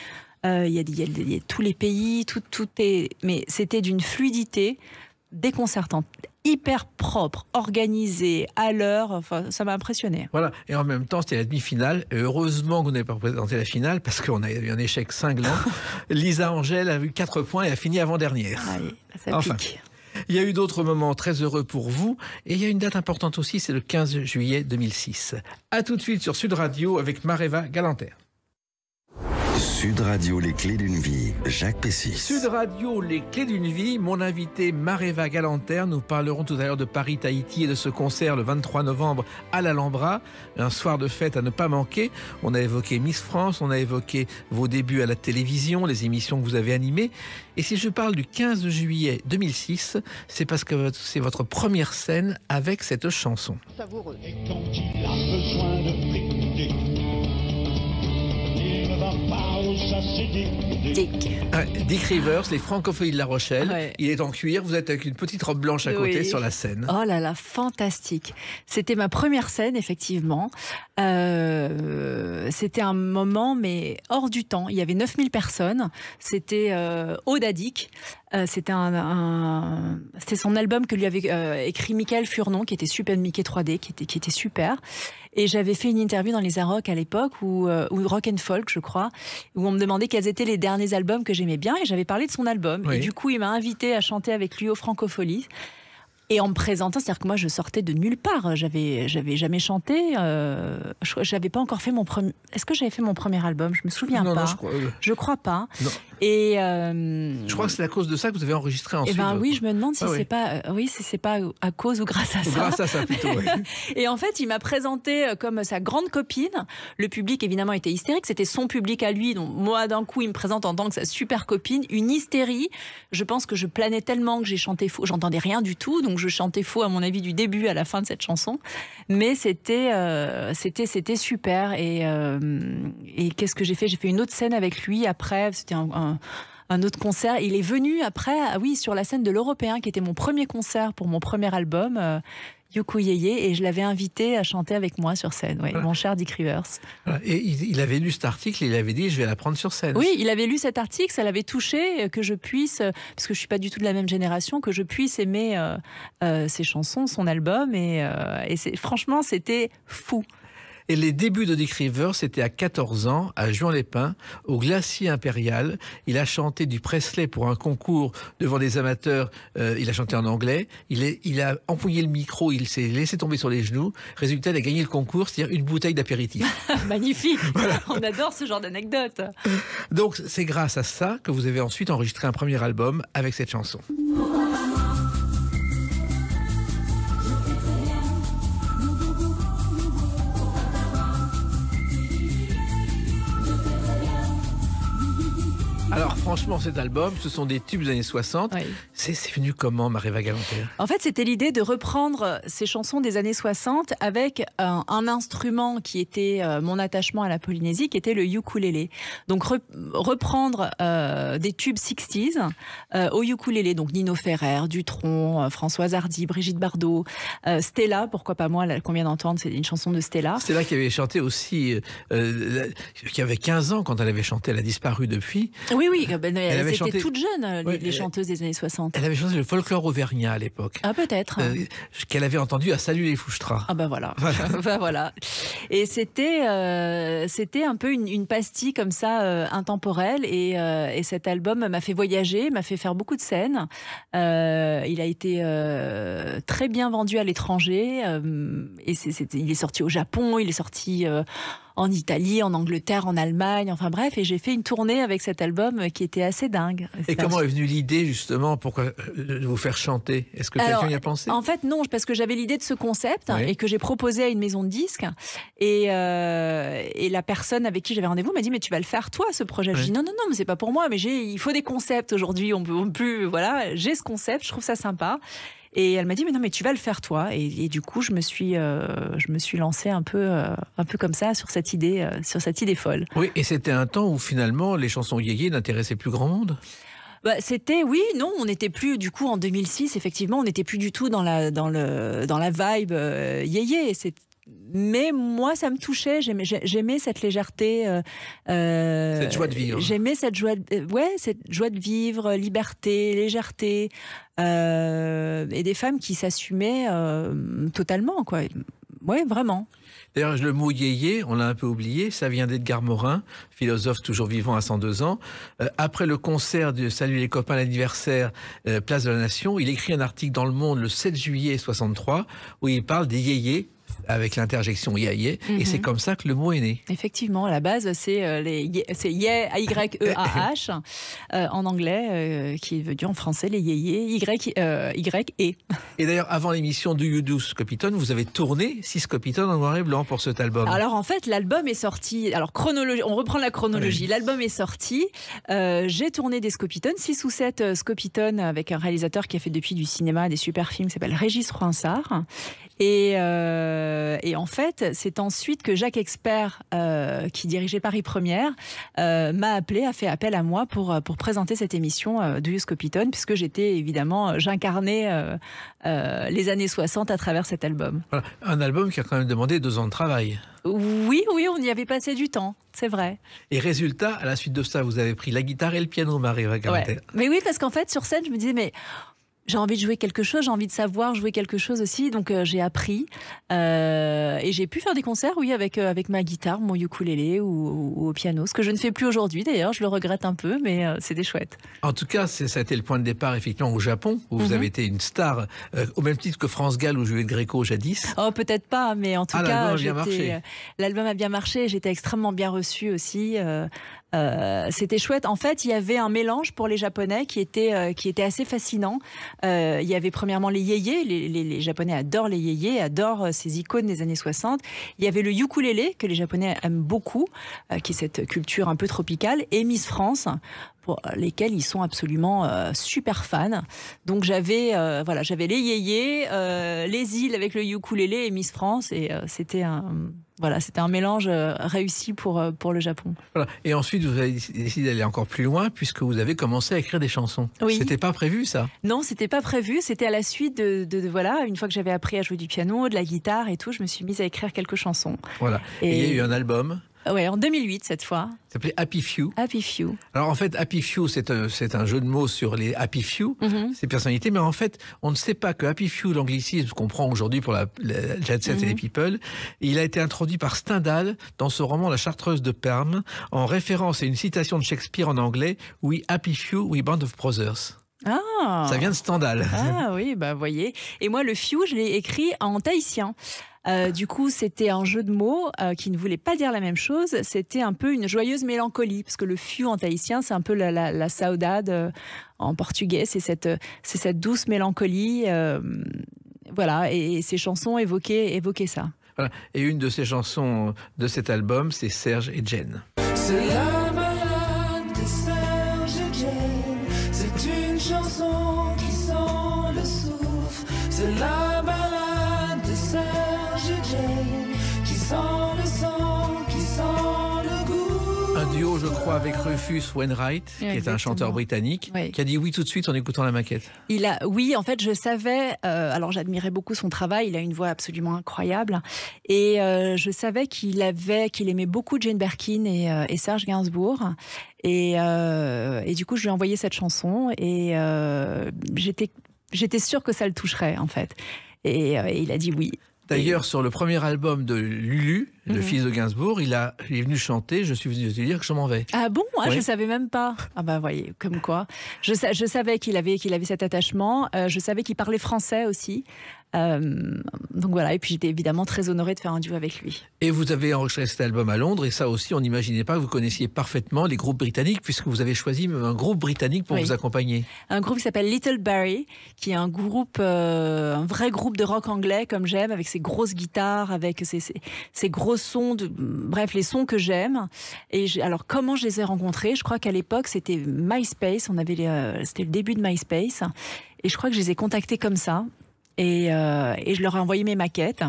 Euh, il y, a tous les pays, tout, tout est. Mais c'était d'une fluidité déconcertante hyper propre, organisé, à l'heure. Enfin, ça m'a impressionné. Voilà. Et en même temps, c'était la demi-finale. Heureusement que vous n'avez pas présenté la finale parce qu'on a eu un échec cinglant. [LAUGHS] Lisa Angèle a eu 4 points et a fini avant-dernière. ça ah Pique. Il y a eu d'autres moments très heureux pour vous et il y a une date importante aussi, c'est le 15 juillet 2006. À tout de suite sur Sud Radio avec Mareva Galanter. Sud Radio, les clés d'une vie, Jacques Pessis. Sud Radio, les clés d'une vie, mon invité Mareva Galanter. Nous parlerons tout à l'heure de Paris-Tahiti et de ce concert le 23 novembre à l'Alhambra. Un soir de fête à ne pas manquer. On a évoqué Miss France, on a évoqué vos débuts à la télévision, les émissions que vous avez animées. Et si je parle du 15 juillet 2006, c'est parce que c'est votre première scène avec cette chanson. il a besoin de ah, Dick. Rivers, les francophiles de La Rochelle. Il est en cuir, vous êtes avec une petite robe blanche à côté sur la scène. Oh là là, fantastique. C'était ma première scène, effectivement. Euh, c'était un moment, mais hors du temps. Il y avait 9000 personnes. C'était euh, euh c'était un, son album que lui avait euh, écrit Michael Furnon, qui était super Mickey 3D, qui était super. Et j'avais fait une interview dans les Arocs à l'époque, ou euh, Rock and Folk, je crois, où on me demandait quels étaient les derniers albums que j'aimais bien, et j'avais parlé de son album. Et du coup, il m'a invité à chanter avec lui au Francophonie. Et en me présentant, c'est-à-dire que moi, je sortais de nulle part. J'avais, j'avais jamais chanté. Euh, j'avais pas encore fait mon premier. Est-ce que j'avais fait mon premier album Je me souviens pas. je, crois... Euh, crois... pas. Et euh, je crois que c'est à cause de ça que vous avez enregistré eh ensuite. Eh ben oui, euh. je me demande si ce ah c'est pas, oui, c'est pas à cause ou grâce à ça. Grâce à ça plutôt. [LAUGHS] et en fait, il m'a présenté comme sa grande copine. Le public, évidemment, était hystérique. C'était son public à lui. Donc moi, d'un coup, il me présente en tant que sa super copine. Une hystérie. Je pense que je planais tellement que j'ai chanté faux. J'entendais rien du tout. Donc je chantais faux, à mon avis, du début à la fin de cette chanson. Mais c'était euh, c'était super. Euh, et, qu'est-ce que j'ai fait J'ai fait une autre scène avec lui après. C'était un, autre concert. Il est venu après, ah oui, sur la scène de l'Européen, qui était mon premier concert pour mon premier album. Euh, Yoko et je l'avais invité à chanter avec moi sur scène, mon cher Dick Rivers. Et il avait lu cet article, il avait dit je vais la prendre sur scène. Oui, il avait lu cet article, ça l'avait touché, euh, que je puisse, euh, parce que je suis pas du tout de la même génération, que je puisse aimer euh, ses chansons, son album, et, et franchement c'était fou. Et les débuts de Dick c'était à 14 ans, à Juan-les-Pins, au Glacier Impérial. Il a chanté du Presley pour un concours devant des amateurs. Euh, il a chanté en anglais. Il, a empouillé le micro, il s'est laissé tomber sur les genoux. Résultat, il a gagné le concours, c'est-à-dire une bouteille d'apéritif. [LAUGHS] Magnifique [LAUGHS] On adore ce genre d'anecdote. Donc, c'est grâce à ça que vous avez ensuite enregistré un premier album avec cette chanson. franchement, cet album, ce sont des tubes des années 60. C'est venu comment, Maréva Galantère En fait, c'était l'idée de reprendre ces chansons des années 60 avec euh, un, instrument qui était euh, mon attachement à la Polynésie, qui était le ukulélé. Donc, reprendre euh, des tubes 60s au ukulélé. Donc, Nino Ferrer, Dutron, Françoise Hardy, Brigitte Bardot, Stella, pourquoi pas moi, qu'on vient d'entendre, c'est une chanson de Stella. Stella qui avait chanté aussi, qui avait 15 ans quand elle avait chanté, elle a disparu depuis. Oui, oui, ben, elles elle étaient toutes les, chanteuses des années 60. Elle avait chanté le folklore auvergnat à l'époque. Ah, peut-être. Euh, qu'elle avait entendu à Salut les Fouchtras. Ah, ben voilà. [LAUGHS] Bah, voilà. Et c'était, euh, c'était un peu une, pastille comme ça, euh, intemporelle. Et, et, cet album m'a fait voyager, m'a fait faire beaucoup de scènes. il a été très bien vendu à l'étranger. et il est sorti au Japon, il est sorti en Italie, en Angleterre, en Allemagne, enfin bref, et j'ai fait une tournée avec cet album qui était assez dingue. Et comment est venue l'idée justement pourquoi euh, de vous faire chanter Est-ce que quelqu'un y a pensé En fait non, parce que j'avais l'idée de ce concept et que j'ai proposé à une maison de disques euh, et, la personne avec qui j'avais rendez-vous m'a dit mais tu vas le faire toi ce projet. Oui. Je dis non non non mais c'est pas pour moi mais il faut des concepts aujourd'hui on peut, plus voilà j'ai ce concept je trouve ça sympa et elle m'a dit mais non mais tu vas le faire toi. Et, du coup je me suis euh, je me suis lancée un peu euh, un peu comme ça sur cette idée euh, sur cette idée folle. Oui et c'était un temps où finalement les chansons yéyé n'intéressaient plus grand monde. Bah, c'était oui, non, on n'était plus du coup en 2006 effectivement, on n'était plus du tout dans la dans le dans la vibe yéyé mais moi, ça me touchait. J'aimais, cette légèreté. Euh, euh, cette joie de vivre. J'aimais cette joie, de, euh, ouais, cette joie de vivre, liberté, légèreté, et des femmes qui s'assumaient totalement, quoi. Ouais, vraiment. D'ailleurs, le mot yéyé, on l'a un peu oublié, ça vient d'Edgar Morin, philosophe toujours vivant à 102 ans. après le concert de Salut les copains, l'anniversaire, Place de la Nation, il écrit un article dans Le Monde le 7 juillet 63 où il parle des yéyés avec l'interjection yé, et mhm. c'est comme ça que le mot est né. Effectivement, à la base, c'est euh, les y e a h [LAUGHS] euh, en anglais, euh, qui est venu en français les yé, y y e. Et d'ailleurs, avant l'émission du You Do Scopitone, vous avez tourné Six Scopitone en noir et blanc pour cet album. Alors en fait, l'album est sorti. Alors chronologie, on reprend la chronologie. L'album est sorti. J'ai tourné des Scopitone, 6 ou 7 Scopitone avec un réalisateur qui a fait depuis du cinéma des super films, qui s'appelle Régis Roinsard. Euh, et, en fait, c'est ensuite que Jacques Expert, euh, qui dirigeait Paris Première, euh, m'a appelé, a fait appel à moi pour, pour présenter cette émission du Piton, puisque j'étais évidemment, j'incarnais les années 60 à travers cet album. Voilà. Un album qui a quand même demandé deux ans de travail. Oui, oui, on y avait passé du temps, c'est vrai. Et résultat, à la suite de ça, vous avez pris la guitare et le piano, Marie ouais. Mais oui, parce qu'en fait, sur scène, je me disais, mais j'ai envie de jouer quelque chose, j'ai envie de savoir jouer quelque chose aussi, donc euh, j'ai appris euh, et j'ai pu faire des concerts, oui, avec euh, avec ma guitare, mon ukulélé ou, au piano, ce que je ne fais plus aujourd'hui d'ailleurs, je le regrette un peu, mais c'était chouette. En tout cas, ça a été le point de départ effectivement au Japon où vous mhm. avez été une star au même titre que France Gall ou Juliette Gréco jadis. Oh peut-être pas, mais en tout ah, cas, l'album a bien marché. L'album a bien marché, j'étais extrêmement bien reçue aussi euh, c'était chouette. En fait, il y avait un mélange pour les Japonais qui était, euh, qui était assez fascinant. Euh, il y avait premièrement les yéyés. Les, Japonais adorent les yéyés, adorent ces icônes des années 60. Il y avait le ukulélé que les Japonais aiment beaucoup, qui est cette culture un peu tropicale. Et Miss France, pour lesquels ils sont absolument euh, super fans. Donc j'avais euh, voilà, j'avais les Yeye, euh, les îles avec le ukulélé et Miss France et c'était un voilà, c'était un mélange réussi pour, pour le Japon. Et ensuite, vous avez décidé d'aller encore plus loin puisque vous avez commencé à écrire des chansons. C'était pas prévu ça Non, c'était pas prévu. C'était à la suite de, voilà, une fois que j'avais appris à jouer du piano, de la guitare et tout, je me suis mise à écrire quelques chansons. Voilà. et il y a eu un album. Ah oui, en 2008 cette fois. Ça s'appelait Happy Few. Happy Few. Alors en fait, Happy Few, c'est un, jeu de mots sur les Happy Few, mhm. ces personnalités, mais en fait, on ne sait pas que Happy Few, l'anglicisme qu'on prend aujourd'hui pour la, la et les mhm. People, il a été introduit par Stendhal dans ce roman La Chartreuse de Perm, en référence à une citation de Shakespeare en anglais, We Happy Few, We Band of Brothers. Ah Ça vient de Stendhal. Ah oui, bah voyez. Et moi, le Few, je l'ai écrit en tahitien. Euh, du coup, c'était un jeu de mots euh, qui ne voulait pas dire la même chose. C'était un peu une joyeuse mélancolie, parce que le fiu en tahitien, c'est un peu la, saudade euh, en portugais. C'est cette, douce mélancolie. voilà, et, ces chansons évoquaient, ça. Et une de ces chansons de cet album, c'est Serge et Jen. Rufus Wainwright, qui est un chanteur britannique, qui a dit oui tout de suite en écoutant la maquette. Il a, oui, en fait, je savais. Euh, alors, j'admirais beaucoup son travail. Il a une voix absolument incroyable, et euh, je savais qu'il avait, qu'il aimait beaucoup Jane Birkin et, euh, Serge Gainsbourg. Et, du coup, je lui ai envoyé cette chanson, et j'étais, j'étais sûre que ça le toucherait, en fait. et il a dit oui. D'ailleurs, sur le premier album de Lulu, le mhm. fils de Gainsbourg, il, a, est venu chanter Je suis venu te dire que je m'en vais. Ah bon ah, Je ne savais même pas. Ah bah voyez, comme quoi. Je, savais qu'il avait, qu'il avait cet attachement. Euh, je savais qu'il parlait français aussi. Euh, donc voilà, et puis j'étais évidemment très honorée de faire un duo avec lui. Et vous avez enregistré cet album à Londres, et ça aussi, on n'imaginait pas que vous connaissiez parfaitement les groupes britanniques, puisque vous avez choisi un groupe britannique pour vous accompagner. Un groupe qui s'appelle Little Barry, qui est un groupe, euh, un vrai groupe de rock anglais, comme j'aime, avec ses grosses guitares, avec ses, gros sons, de, bref, les sons que j'aime. Et alors, comment je les ai rencontrés Je crois qu'à l'époque, c'était MySpace, on avait, euh, c'était le début de MySpace. Et je crois que je les ai contactés comme ça. Euh, et, je leur ai envoyé mes maquettes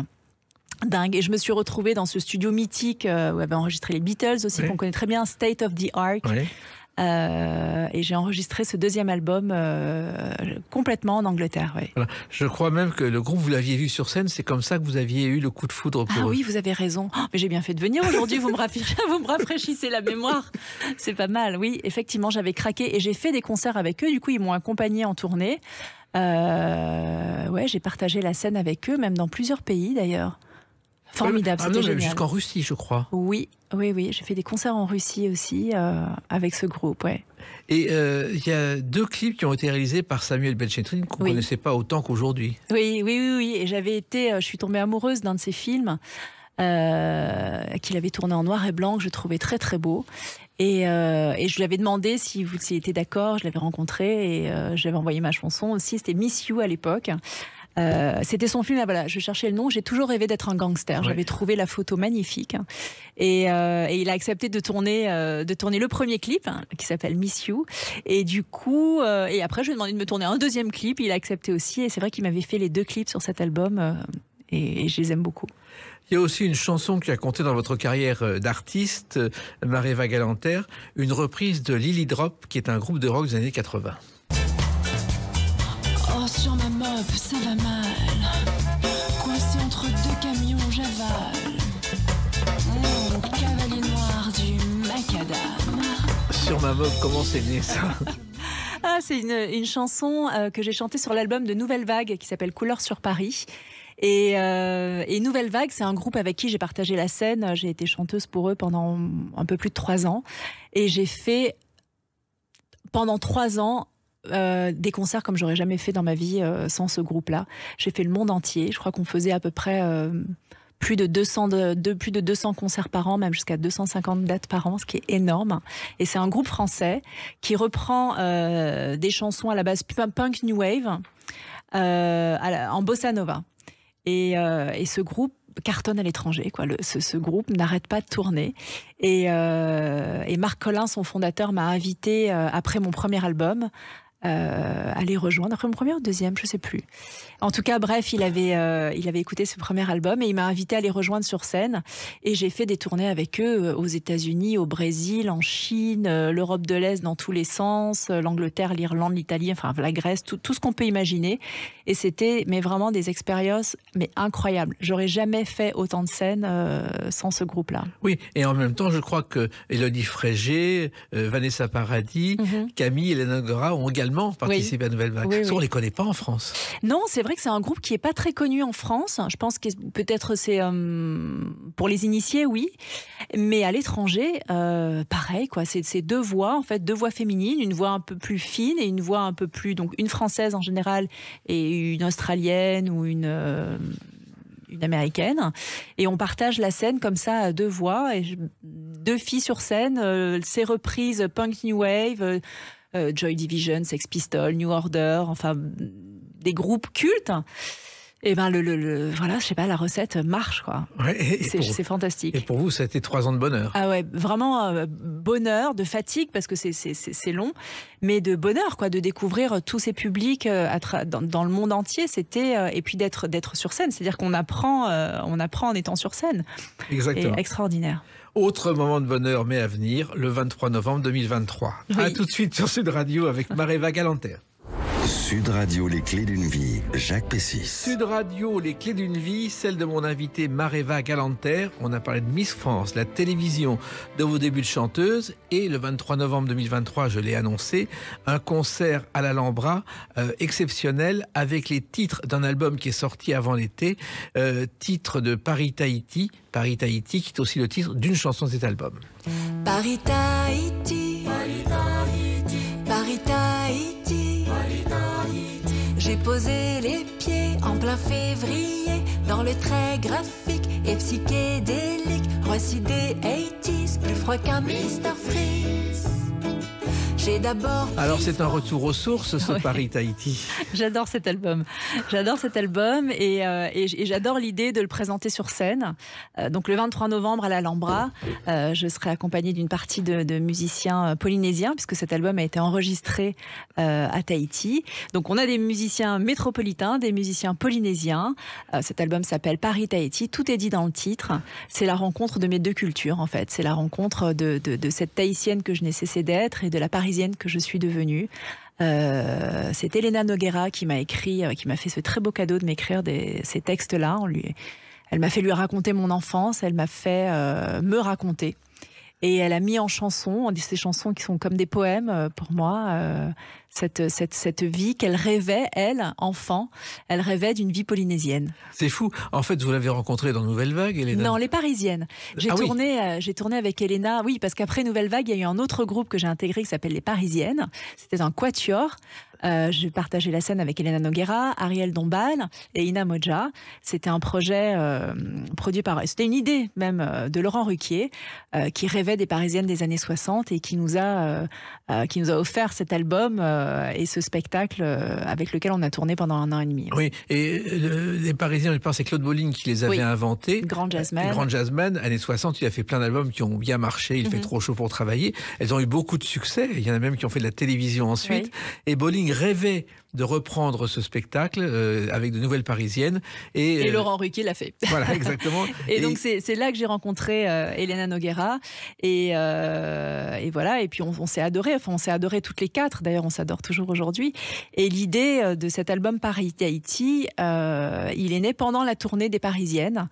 dingue. Et je me suis retrouvée dans ce studio mythique euh, où avaient enregistré les Beatles aussi, qu'on connaît très bien, State of the Art. Euh, et j'ai enregistré ce deuxième album complètement en Angleterre. Je crois même que le groupe, vous l'aviez vu sur scène, c'est comme ça que vous aviez eu le coup de foudre Ah oui, vous avez raison. Oh, mais j'ai bien fait de venir aujourd'hui, vous, me [LAUGHS] vous me rafraîchissez la mémoire. C'est pas mal, oui. Effectivement, j'avais craqué et j'ai fait des concerts avec eux. Du coup, ils m'ont accompagné en tournée. Euh, ouais, j'ai partagé la scène avec eux, même dans plusieurs pays d'ailleurs. Formidable, ah, Jusqu'en Russie, je crois. Oui, oui, oui. J'ai fait des concerts en Russie aussi euh, avec ce groupe, ouais. Et euh, il y a deux clips qui ont été réalisés par Samuel Belchetrine qu'on ne connaissait pas autant qu'aujourd'hui. Oui, oui, oui, oui. Et j'avais été, je suis tombée amoureuse d'un de ses films. qu'il avait tourné en noir et blanc, que je trouvais très très beau. Euh, et, je lui avais demandé si vous si d'accord. Je l'avais rencontré et euh, j'avais envoyé ma chanson aussi. C'était Miss You à l'époque. Euh, c'était son film, ah, voilà, je cherchais le nom, j'ai toujours rêvé d'être un gangster, j'avais trouvé la photo magnifique et, il a accepté de tourner, de tourner le premier clip hein, qui s'appelle Miss You et du coup, et après je lui ai demandé de me tourner un deuxième clip, il a accepté aussi et c'est vrai qu'il m'avait fait les deux clips sur cet album et je les aime beaucoup. Il y a aussi une chanson qui a compté dans votre carrière euh, d'artiste, euh, Mareva Galanter, une reprise de Lily Drop, qui est un groupe de rock des années 80. Oh, sur ma mob, ça va mal. Coincé entre deux camions, j'avale. cavalier noir du macadam. Sur ma mob, comment c'est né ça Ah, c'est une, chanson euh, que j'ai chantée sur l'album de Nouvelle Vague qui s'appelle Couleur sur Paris euh, et, Nouvelle Vague, c'est un groupe avec qui j'ai partagé la scène. J'ai été chanteuse pour eux pendant un peu plus de trois ans. Et j'ai fait pendant trois ans euh, des concerts comme j'aurais jamais fait dans ma vie euh, sans ce groupe-là. J'ai fait le monde entier. Je crois qu'on faisait à peu près plus de 200 de, plus de 200 concerts par an, même jusqu'à 250 dates par an, ce qui est énorme. Et c'est un groupe français qui reprend des chansons à la base punk new wave en bossa nova. Euh, et, ce groupe cartonne à l'étranger. Quoi. ce, groupe n'arrête pas de tourner. Et, euh, Marc Collin, son fondateur, m'a invité euh, après mon premier album aller euh, à les rejoindre. Après mon premier ou deuxième, je ne sais plus. En tout cas, bref, il avait, euh, il avait écouté ce premier album et il m'a invité à les rejoindre sur scène. Et j'ai fait des tournées avec eux euh, aux États-Unis, au Brésil, en Chine, l'Europe de l'Est dans tous les sens, l'Angleterre, l'Irlande, l'Italie, enfin la Grèce, tout, ce qu'on peut imaginer. Et c'était, mais vraiment des expériences, mais incroyables. J'aurais jamais fait autant de scènes sans ce groupe-là. Oui, et en même temps, je crois que Elodie Frégé, Vanessa Paradis, mhm. Camille et Hélène ont également participer à Nouvelle Vague. on ne les connaît pas en France. Non, c'est vrai que c'est un groupe qui n'est pas très connu en France. Je pense que peut-être c'est euh, pour les initiés, oui. Mais à l'étranger, euh, pareil, quoi. C'est deux voix, en fait, deux voix féminines, une voix un peu plus fine et une voix un peu plus. Donc, une française en général et une australienne ou une. Euh, américaine. Et on partage la scène comme ça à deux voix. Et deux filles sur scène, c'est ces reprises punk new wave. Euh, Joy Division, Sex Pistols, New Order, enfin des groupes cultes. Et eh ben le, le, voilà, je sais pas, la recette marche quoi. c'est fantastique. Et pour vous, ça a été trois ans de bonheur. Ah ouais, vraiment euh, bonheur, de fatigue parce que c'est long, mais de bonheur quoi, de découvrir euh, tous ces publics dans, le monde entier. C'était et puis d'être d'être sur scène, c'est-à-dire qu'on apprend on apprend en étant sur scène. Exactement. Et extraordinaire. Autre moment de bonheur, mais à venir, le 23 novembre 2023. Oui. À tout de suite sur Sud Radio avec Mareva Galanter. Sud Radio, les clés d'une vie, Jacques Pessis. Sud Radio, les clés d'une vie, celle de mon invité Mareva Galanter. On a parlé de Miss France, la télévision, de vos débuts de chanteuse. Et le 23 novembre 2023, je l'ai annoncé, un concert à l'Alhambra euh, exceptionnel avec les titres d'un album qui est sorti avant l'été, euh, titre de Paris Tahiti. Paris Tahiti, qui est aussi le titre d'une chanson de cet album. Paris Paris Tahiti. J'ai posé les pieds en plein février dans le trait graphique et psychédélique. recidé des 80s, plus froid qu'un Mr. Free d'abord. Alors c'est un retour aux sources, ce Paris Tahiti. [LAUGHS] J'adore cet album. J'adore cet album euh, et, j'adore l'idée de le présenter sur scène. Euh, donc le 23 novembre à l'Alhambra, euh, je serai accompagnée d'une partie de, musiciens polynésiens puisque cet album a été enregistré à Tahiti. Donc on a des musiciens métropolitains, des musiciens polynésiens. cet album s'appelle Paris Tahiti. Tout est dit dans le titre. C'est la rencontre de mes deux cultures en fait. C'est la rencontre de, cette Tahitienne que je n'ai cessé d'être et de la Paris que je suis devenue. Euh, c'est Elena Noguera qui m'a écrit, euh, qui m'a fait ce très beau cadeau de m'écrire ces textes-là. elle m'a fait lui raconter mon enfance, elle m'a fait euh, me raconter. Et elle a mis en chanson, on dit ces chansons qui sont comme des poèmes pour moi, cette, vie qu'elle rêvait, elle, enfant, elle rêvait d'une vie polynésienne. C'est fou. En fait, vous l'avez rencontrée dans Nouvelle Vague, Elena Non, les Parisiennes. J'ai ah tourné, euh, tourné avec Elena, oui, parce qu'après Nouvelle Vague, il y a eu un autre groupe que j'ai intégré qui s'appelle les Parisiennes. C'était un quatuor. Euh, j'ai partagé la scène avec Elena Noguera, Ariel Dombal et Ina Moja. C'était un projet euh, produit par... C'était une idée même de Laurent Ruquier, qui rêvait des Parisiennes des années 60 et qui nous a, qui nous a offert cet album euh, et ce spectacle euh, avec lequel on a tourné pendant un an et demi. Oui, et euh, les Parisiens, je pense, c'est Claude Bolling qui les avait inventés. Grand Jasmine Grand Jazzman, années 60, il a fait plein d'albums qui ont bien marché, il fait mhm. trop chaud pour travailler. Elles ont eu beaucoup de succès, il y en a même qui ont fait de la télévision ensuite. Et Bolling rêvait de reprendre ce spectacle avec de nouvelles Parisiennes. Et, Laurent Ruquier l'a fait. Voilà, [LAUGHS] exactement. et, donc c'est là que j'ai rencontré Elena Noguera. Et, voilà, et puis on, s'est adoré enfin on s'est adoré toutes les quatre, d'ailleurs on s'adore toujours aujourd'hui. Et l'idée euh, de cet album Paris haïti euh, il est né pendant la tournée des Parisiennes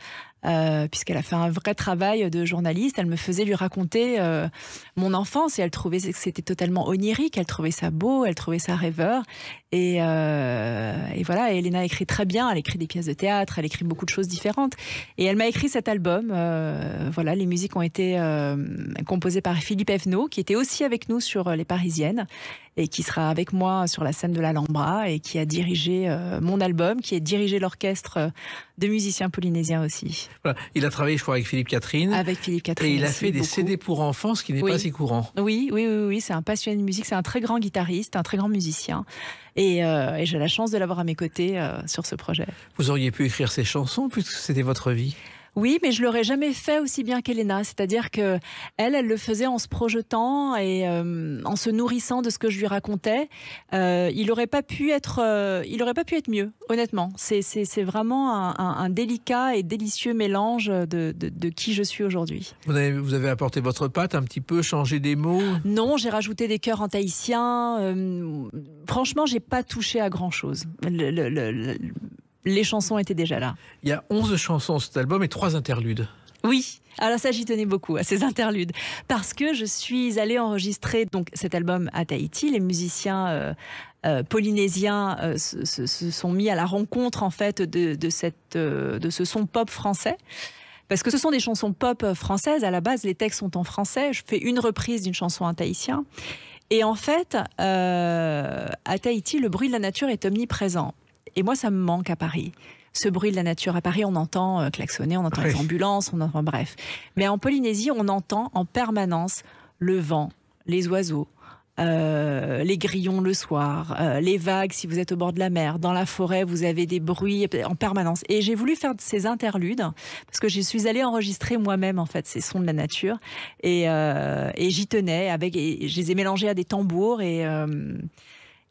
euh, puisqu'elle a fait un vrai travail de journaliste. Elle me faisait lui raconter euh, mon enfance et elle trouvait que c'était totalement onirique. Elle trouvait ça beau, elle trouvait ça rêveur. Euh, et, voilà, Elena écrit très bien. Elle écrit des pièces de théâtre, elle écrit beaucoup de choses différentes. Et elle m'a écrit cet album. voilà, les musiques ont été composées par Philippe Evnaud qui était aussi avec nous sur Les Parisiennes et qui sera avec moi sur la scène de l'Alhambra et qui a dirigé mon album, qui a dirigé l'orchestre de musiciens polynésiens aussi. Il a travaillé, je crois, avec Philippe Catherine. Avec Philippe Catherine. Et il a fait des CD pour enfants, ce qui n'est pas si courant. Oui, oui, oui, c'est un passionné de musique, c'est un très grand guitariste, un très grand musicien. Et, euh, j'ai la chance de l'avoir à mes côtés euh, sur ce projet. Vous auriez pu écrire ces chansons puisque c'était votre vie oui, mais je l'aurais jamais fait aussi bien qu'Elena. C'est-à-dire que elle, elle le faisait en se projetant et euh, en se nourrissant de ce que je lui racontais. Euh, il n'aurait pas pu être, euh, il aurait pas pu être mieux. Honnêtement, c'est vraiment un, délicat et délicieux mélange de, qui je suis aujourd'hui. Vous avez, apporté votre patte un petit peu, changé des mots. Non, j'ai rajouté des cœurs en tahitien. franchement, j'ai pas touché à grand chose. le, les chansons étaient déjà là. Il y a 11 chansons cet album et 3 interludes. Oui, alors ça j'y tenais beaucoup à ces interludes parce que je suis allée enregistrer donc cet album à Tahiti. Les musiciens euh, euh, polynésiens euh, se, sont mis à la rencontre en fait de, de ce son pop français. Parce que ce sont des chansons pop françaises. À la base, les textes sont en français. Je fais une reprise d'une chanson en tahitien. Et en fait, à Tahiti, le bruit de la nature est omniprésent. Et moi, ça me manque à Paris. Ce bruit de la nature à Paris, on entend euh, klaxonner, on entend les ambulances, on entend bref. Mais en Polynésie, on entend en permanence le vent, les oiseaux, euh, les grillons le soir, euh, les vagues si vous êtes au bord de la mer, dans la forêt vous avez des bruits en permanence. Et j'ai voulu faire ces interludes parce que je suis allée enregistrer moi-même en fait ces sons de la nature et, j'y tenais avec, je les ai mélangés à des tambours et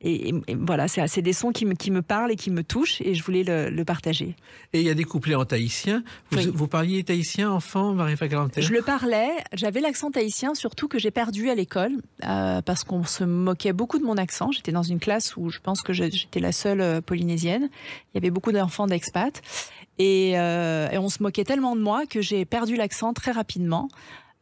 et, voilà, c'est des sons qui me, parlent et qui me touchent et je voulais le, partager. Et il y a des couplets en tahitien. Vous, parliez tahitien enfant, marie Carantère Je le parlais. J'avais l'accent tahitien, surtout que j'ai perdu à l'école euh, parce qu'on se moquait beaucoup de mon accent. J'étais dans une classe où je pense que j'étais la seule euh, polynésienne. Il y avait beaucoup d'enfants d'expats. Et, euh, et on se moquait tellement de moi que j'ai perdu l'accent très rapidement.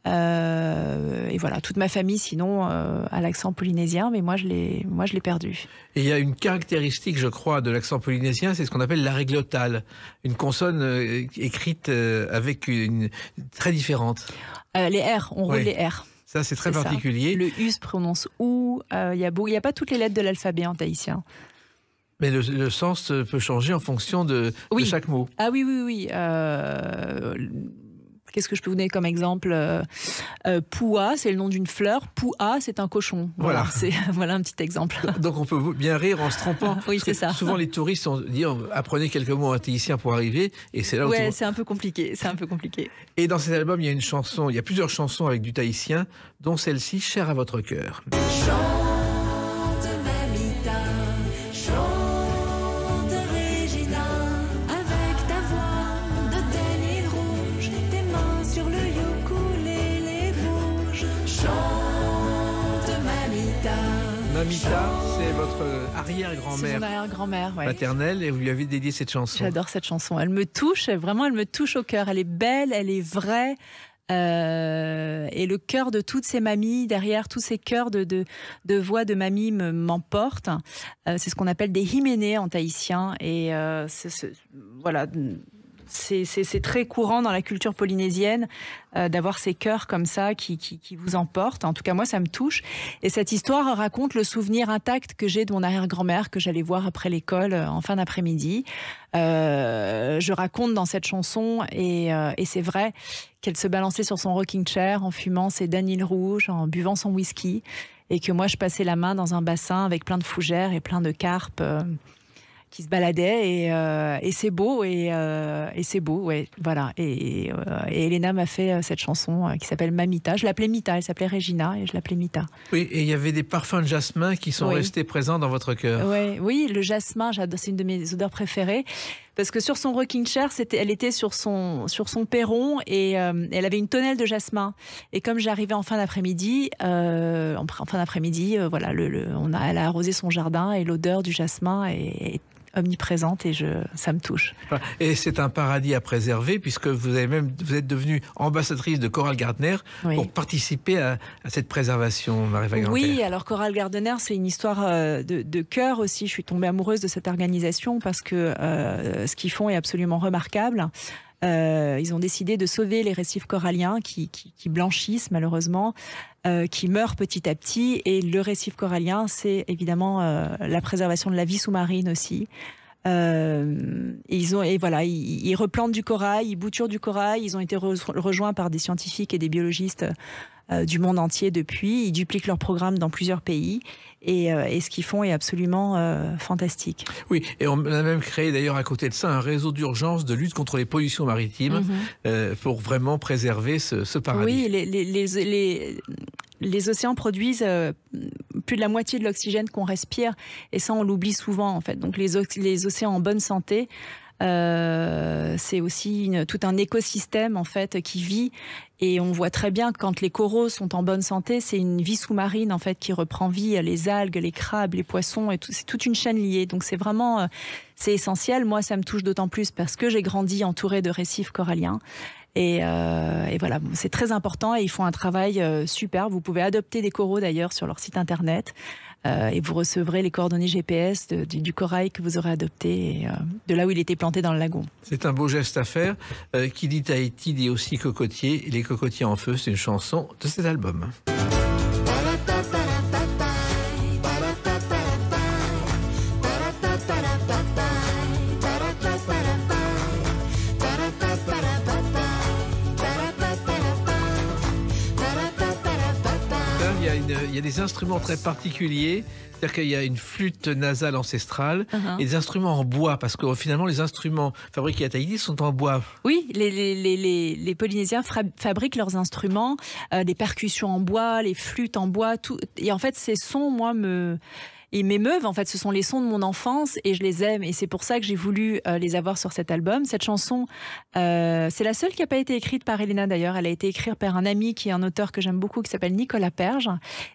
Euh, et voilà, toute ma famille, sinon, euh, a l'accent polynésien, mais moi, je l'ai, moi, je l'ai perdu. Et il y a une caractéristique, je crois, de l'accent polynésien, c'est ce qu'on appelle la réglotale, une consonne euh, écrite euh, avec une, très différente. les R, on oui. les R. Ça, c'est très particulier. Le U se prononce OU. Il n'y a, y a pas toutes les lettres de l'alphabet en tahitien. Mais le, sens peut changer en fonction de, chaque mot. Ah oui, oui, oui. Qu'est-ce que je peux vous donner comme exemple euh, euh, Poua, c'est le nom d'une fleur. Poua, c'est un cochon. Voilà. Voilà, [LAUGHS] c'est, euh, voilà un petit exemple. [LAUGHS] Donc on peut bien rire en se trompant. oui, c'est ça. Souvent les touristes ont dit oh, apprenez quelques mots théicien pour arriver, et c'est là où. Ouais, c'est un peu compliqué. C'est un peu compliqué. Et dans cet album, il y a une chanson, il y a plusieurs chansons avec du tahitien, dont celle-ci, chère à votre cœur. Mamita, c'est votre arrière-grand-mère maternelle et vous lui avez dédié cette chanson. J'adore cette chanson. Elle me touche, vraiment, elle me touche au cœur. Elle est belle, elle est vraie. Euh, et le cœur de toutes ces mamies, derrière tous ces cœurs de, de, voix de mamies m'emporte. Euh, c'est ce qu'on appelle des hyménées en tahitien. Et euh, voilà c'est très courant dans la culture polynésienne euh, d'avoir ces cœurs comme ça qui, vous emportent. En tout cas, moi, ça me touche. Et cette histoire raconte le souvenir intact que j'ai de mon arrière-grand-mère que j'allais voir après l'école euh, en fin d'après-midi. Euh, je raconte dans cette chanson, et, et c'est vrai, qu'elle se balançait sur son rocking chair en fumant ses danils rouges, en buvant son whisky, et que moi, je passais la main dans un bassin avec plein de fougères et plein de carpes qui se baladait euh, et, c'est beau euh, et, c'est beau ouais voilà et, euh, Elena m'a fait cette chanson qui s'appelle Mamita je l'appelais Mita elle s'appelait Regina et je l'appelais Mita oui et il y avait des parfums de jasmin qui sont restés présents dans votre cœur oui le jasmin c'est une de mes odeurs préférées parce que sur son rocking chair, elle était sur son, sur son perron et elle avait une tonnelle de jasmin. Et comme j'arrivais en fin d'après-midi, en, fin d'après-midi, voilà, le, on a, elle a arrosé son jardin et l'odeur du jasmin est omniprésente et je, ça me touche. Et c'est un paradis à préserver puisque vous, avez même, vous êtes devenue ambassadrice de Coral Gardner pour participer à, cette préservation, marie Oui, alors Coral Gardner, c'est une histoire euh, de, cœur aussi. Je suis tombée amoureuse de cette organisation parce que euh, ce qu'ils font est absolument remarquable. Euh, ils ont décidé de sauver les récifs coralliens qui, qui, qui blanchissent malheureusement, euh, qui meurent petit à petit. Et le récif corallien, c'est évidemment euh, la préservation de la vie sous-marine aussi. Euh, ils ont et voilà, ils, replantent du corail, ils bouturent du corail. Ils ont été rejoints par des scientifiques et des biologistes euh, du monde entier depuis. Ils dupliquent leur programme dans plusieurs pays. Euh, et, ce qu'ils font est absolument euh, fantastique. Oui, et on a même créé d'ailleurs à côté de ça un réseau d'urgence de lutte contre les pollutions maritimes mhm. pour vraiment préserver ce, paradis. Oui, les, océans produisent plus de la moitié de l'oxygène qu'on respire et ça on l'oublie souvent en fait. Donc les océans en bonne santé euh, c'est aussi tout un écosystème en fait qui vit et on voit très bien quand les coraux sont en bonne santé, c'est une vie sous-marine en fait qui reprend vie, les algues, les crabes, les poissons et tout, c'est toute une chaîne liée. Donc c'est vraiment euh, c'est essentiel. Moi, ça me touche d'autant plus parce que j'ai grandi entourée de récifs coralliens. Et, euh, voilà, c'est très important et ils font un travail super. Vous pouvez adopter des coraux d'ailleurs sur leur site internet. Euh, et vous recevrez les coordonnées GPS du, corail que vous aurez adopté, euh, de là où il était planté dans le lagon. C'est un beau geste à faire. Euh, qui dit Tahiti dit aussi cocotier. Les cocotiers en feu, c'est une chanson de cet album. y a des instruments très particuliers. C'est-à-dire qu'il y a une flûte nasale ancestrale uh-huh. et des instruments en bois, parce que finalement, les instruments fabriqués à Tahiti sont en bois. Oui, les, Polynésiens fabriquent leurs instruments, euh, des percussions en bois, les flûtes en bois, tout. Et en fait, ces sons, moi, me et m'émeuvent. En fait, ce sont les sons de mon enfance et je les aime. Et c'est pour ça que j'ai voulu euh, les avoir sur cet album. Cette chanson, euh, c'est la seule qui n'a pas été écrite par Elena d'ailleurs. Elle a été écrite par un ami qui est un auteur que j'aime beaucoup qui s'appelle Nicolas Perge.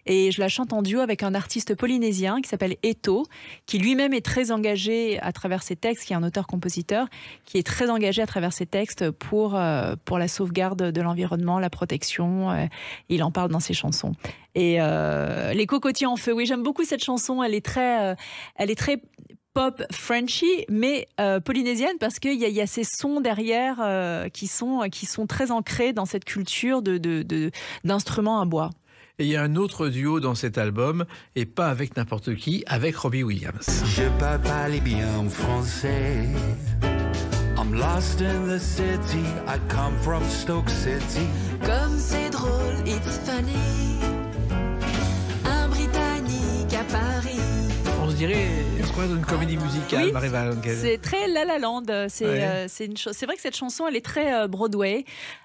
Et je la chante en duo avec un artiste polynésien qui s'appelle Eto, qui lui-même est très engagé à travers ses textes, qui est un auteur-compositeur, qui est très engagé à travers ses textes pour, euh, pour la sauvegarde de l'environnement, la protection. il en parle dans ses chansons. Et euh, les cocotiers en feu, oui, j'aime beaucoup cette chanson. Elle est très, euh, elle est très pop Frenchy, mais euh, polynésienne parce qu'il y, a ces sons derrière qui, sont, qui sont très ancrés dans cette culture d'instruments de, à bois. Et il y a un autre duo dans cet album, et pas avec n'importe qui, avec Robbie Williams. Je peux parler bien français. I'm lost in the city, I come from Stoke City. Comme c'est drôle, it's funny. dirait comédie musicale, C'est très La La Land. C'est euh, une chose. c'est vrai que cette chanson, elle est très euh, Broadway.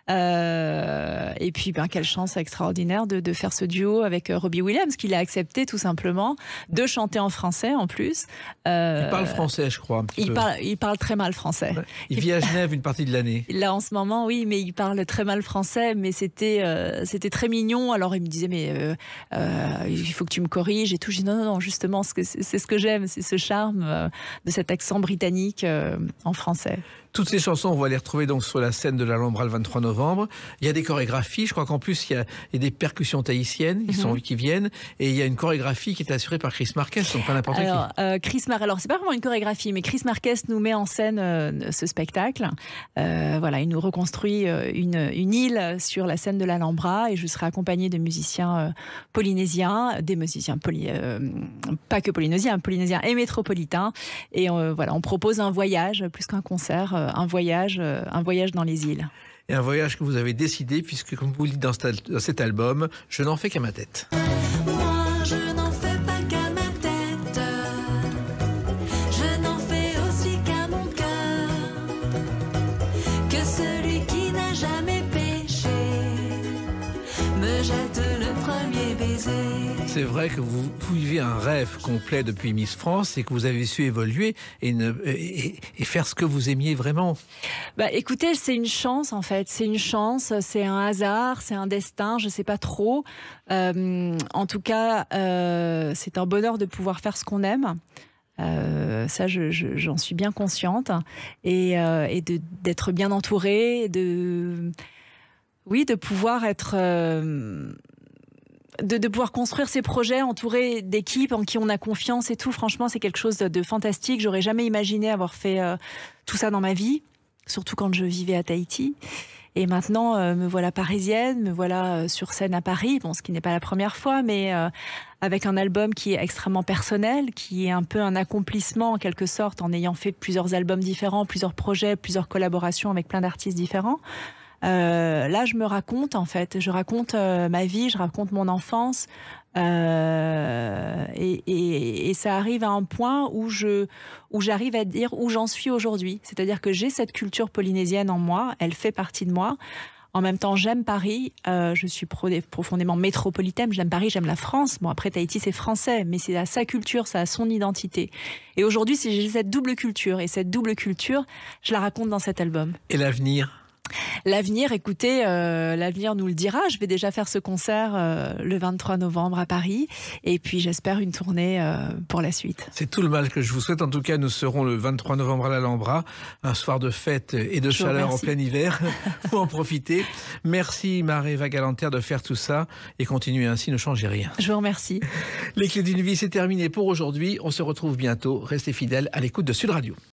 Euh, et puis, ben, quelle chance extraordinaire de, faire ce duo avec Robbie Williams, qu'il a accepté tout simplement de chanter en français en plus. il parle français, je crois. il, Parle, il parle très mal français. Il, vit à [LAUGHS] Genève une partie de l'année. Là, en ce moment, oui, mais il parle très mal français. Mais c'était c'était très mignon. Alors, il me disait, mais il faut que tu me corriges et tout. J'ai dit, non, non, non, justement, c'est ce que j'aime, c'est ce charme euh, de cet accent britannique euh, en français. Toutes ces chansons, on va les retrouver donc sur la scène de l'Alhambra le 23 novembre. Il y a des chorégraphies, je crois qu'en plus il y, a, des percussions tahitiennes qui, sont, mhm. qui viennent, et il y a une chorégraphie qui est assurée par Chris Marquez, donc pas n'importe qui. Euh, Chris Mar alors c'est pas vraiment une chorégraphie, mais Chris Marquez nous met en scène ce spectacle. voilà, il nous reconstruit une, une, île sur la scène de l'Alhambra, et je serai accompagnée de musiciens polynésiens, des musiciens pas que polynésiens, polynésiens et et euh, voilà, on propose un voyage, plus qu'un concert, euh, un voyage, euh, un voyage dans les îles. Et un voyage que vous avez décidé, puisque comme vous le dites dans cet album, je n'en fais qu'à ma tête. C'est vrai que vous, vivez un rêve complet depuis Miss France et que vous avez su évoluer et, et, faire ce que vous aimiez vraiment. Bah, écoutez, c'est une chance en fait. C'est une chance, c'est un hasard, c'est un destin, je ne sais pas trop. Euh, en tout cas, euh, c'est un bonheur de pouvoir faire ce qu'on aime. Euh, ça, j'en suis bien consciente. Et, et d'être bien entourée, de. Oui, de pouvoir être de, pouvoir construire ces projets entourés d'équipes en qui on a confiance et tout, franchement, c'est quelque chose de, fantastique. J'aurais jamais imaginé avoir fait euh, tout ça dans ma vie, surtout quand je vivais à Tahiti. Et maintenant, euh, me voilà parisienne, me voilà euh, sur scène à Paris, bon, ce qui n'est pas la première fois, mais avec un album qui est extrêmement personnel, qui est un peu un accomplissement en quelque sorte, en ayant fait plusieurs albums différents, plusieurs projets, plusieurs collaborations avec plein d'artistes différents. Euh, là, je me raconte en fait, je raconte euh, ma vie, je raconte mon enfance, euh, et, ça arrive à un point où je où j'arrive à dire où j'en suis aujourd'hui. C'est-à-dire que j'ai cette culture polynésienne en moi, elle fait partie de moi. En même temps, j'aime Paris. je suis profondément métropolitaine. J'aime Paris, j'aime la France. Bon, après Tahiti, c'est français, mais c'est à sa culture, ça a son identité. Et aujourd'hui, j'ai cette double culture. Et cette double culture, je la raconte dans cet album. Et l'avenir L'avenir, écoutez, euh, l'avenir nous le dira. Je vais déjà faire ce concert euh, le 23 novembre à Paris et puis j'espère une tournée euh, pour la suite. C'est tout le mal que je vous souhaite. En tout cas, nous serons le 23 novembre à l'Alhambra, un soir de fête et de chaleur en plein hiver. [LAUGHS] Faut en profiter. Merci Marie Galanter de faire tout ça et continuer ainsi, ne changez rien. Je vous remercie. Les clés d'une vie, c'est terminé pour aujourd'hui. On se retrouve bientôt. Restez fidèles à l'écoute de Sud Radio.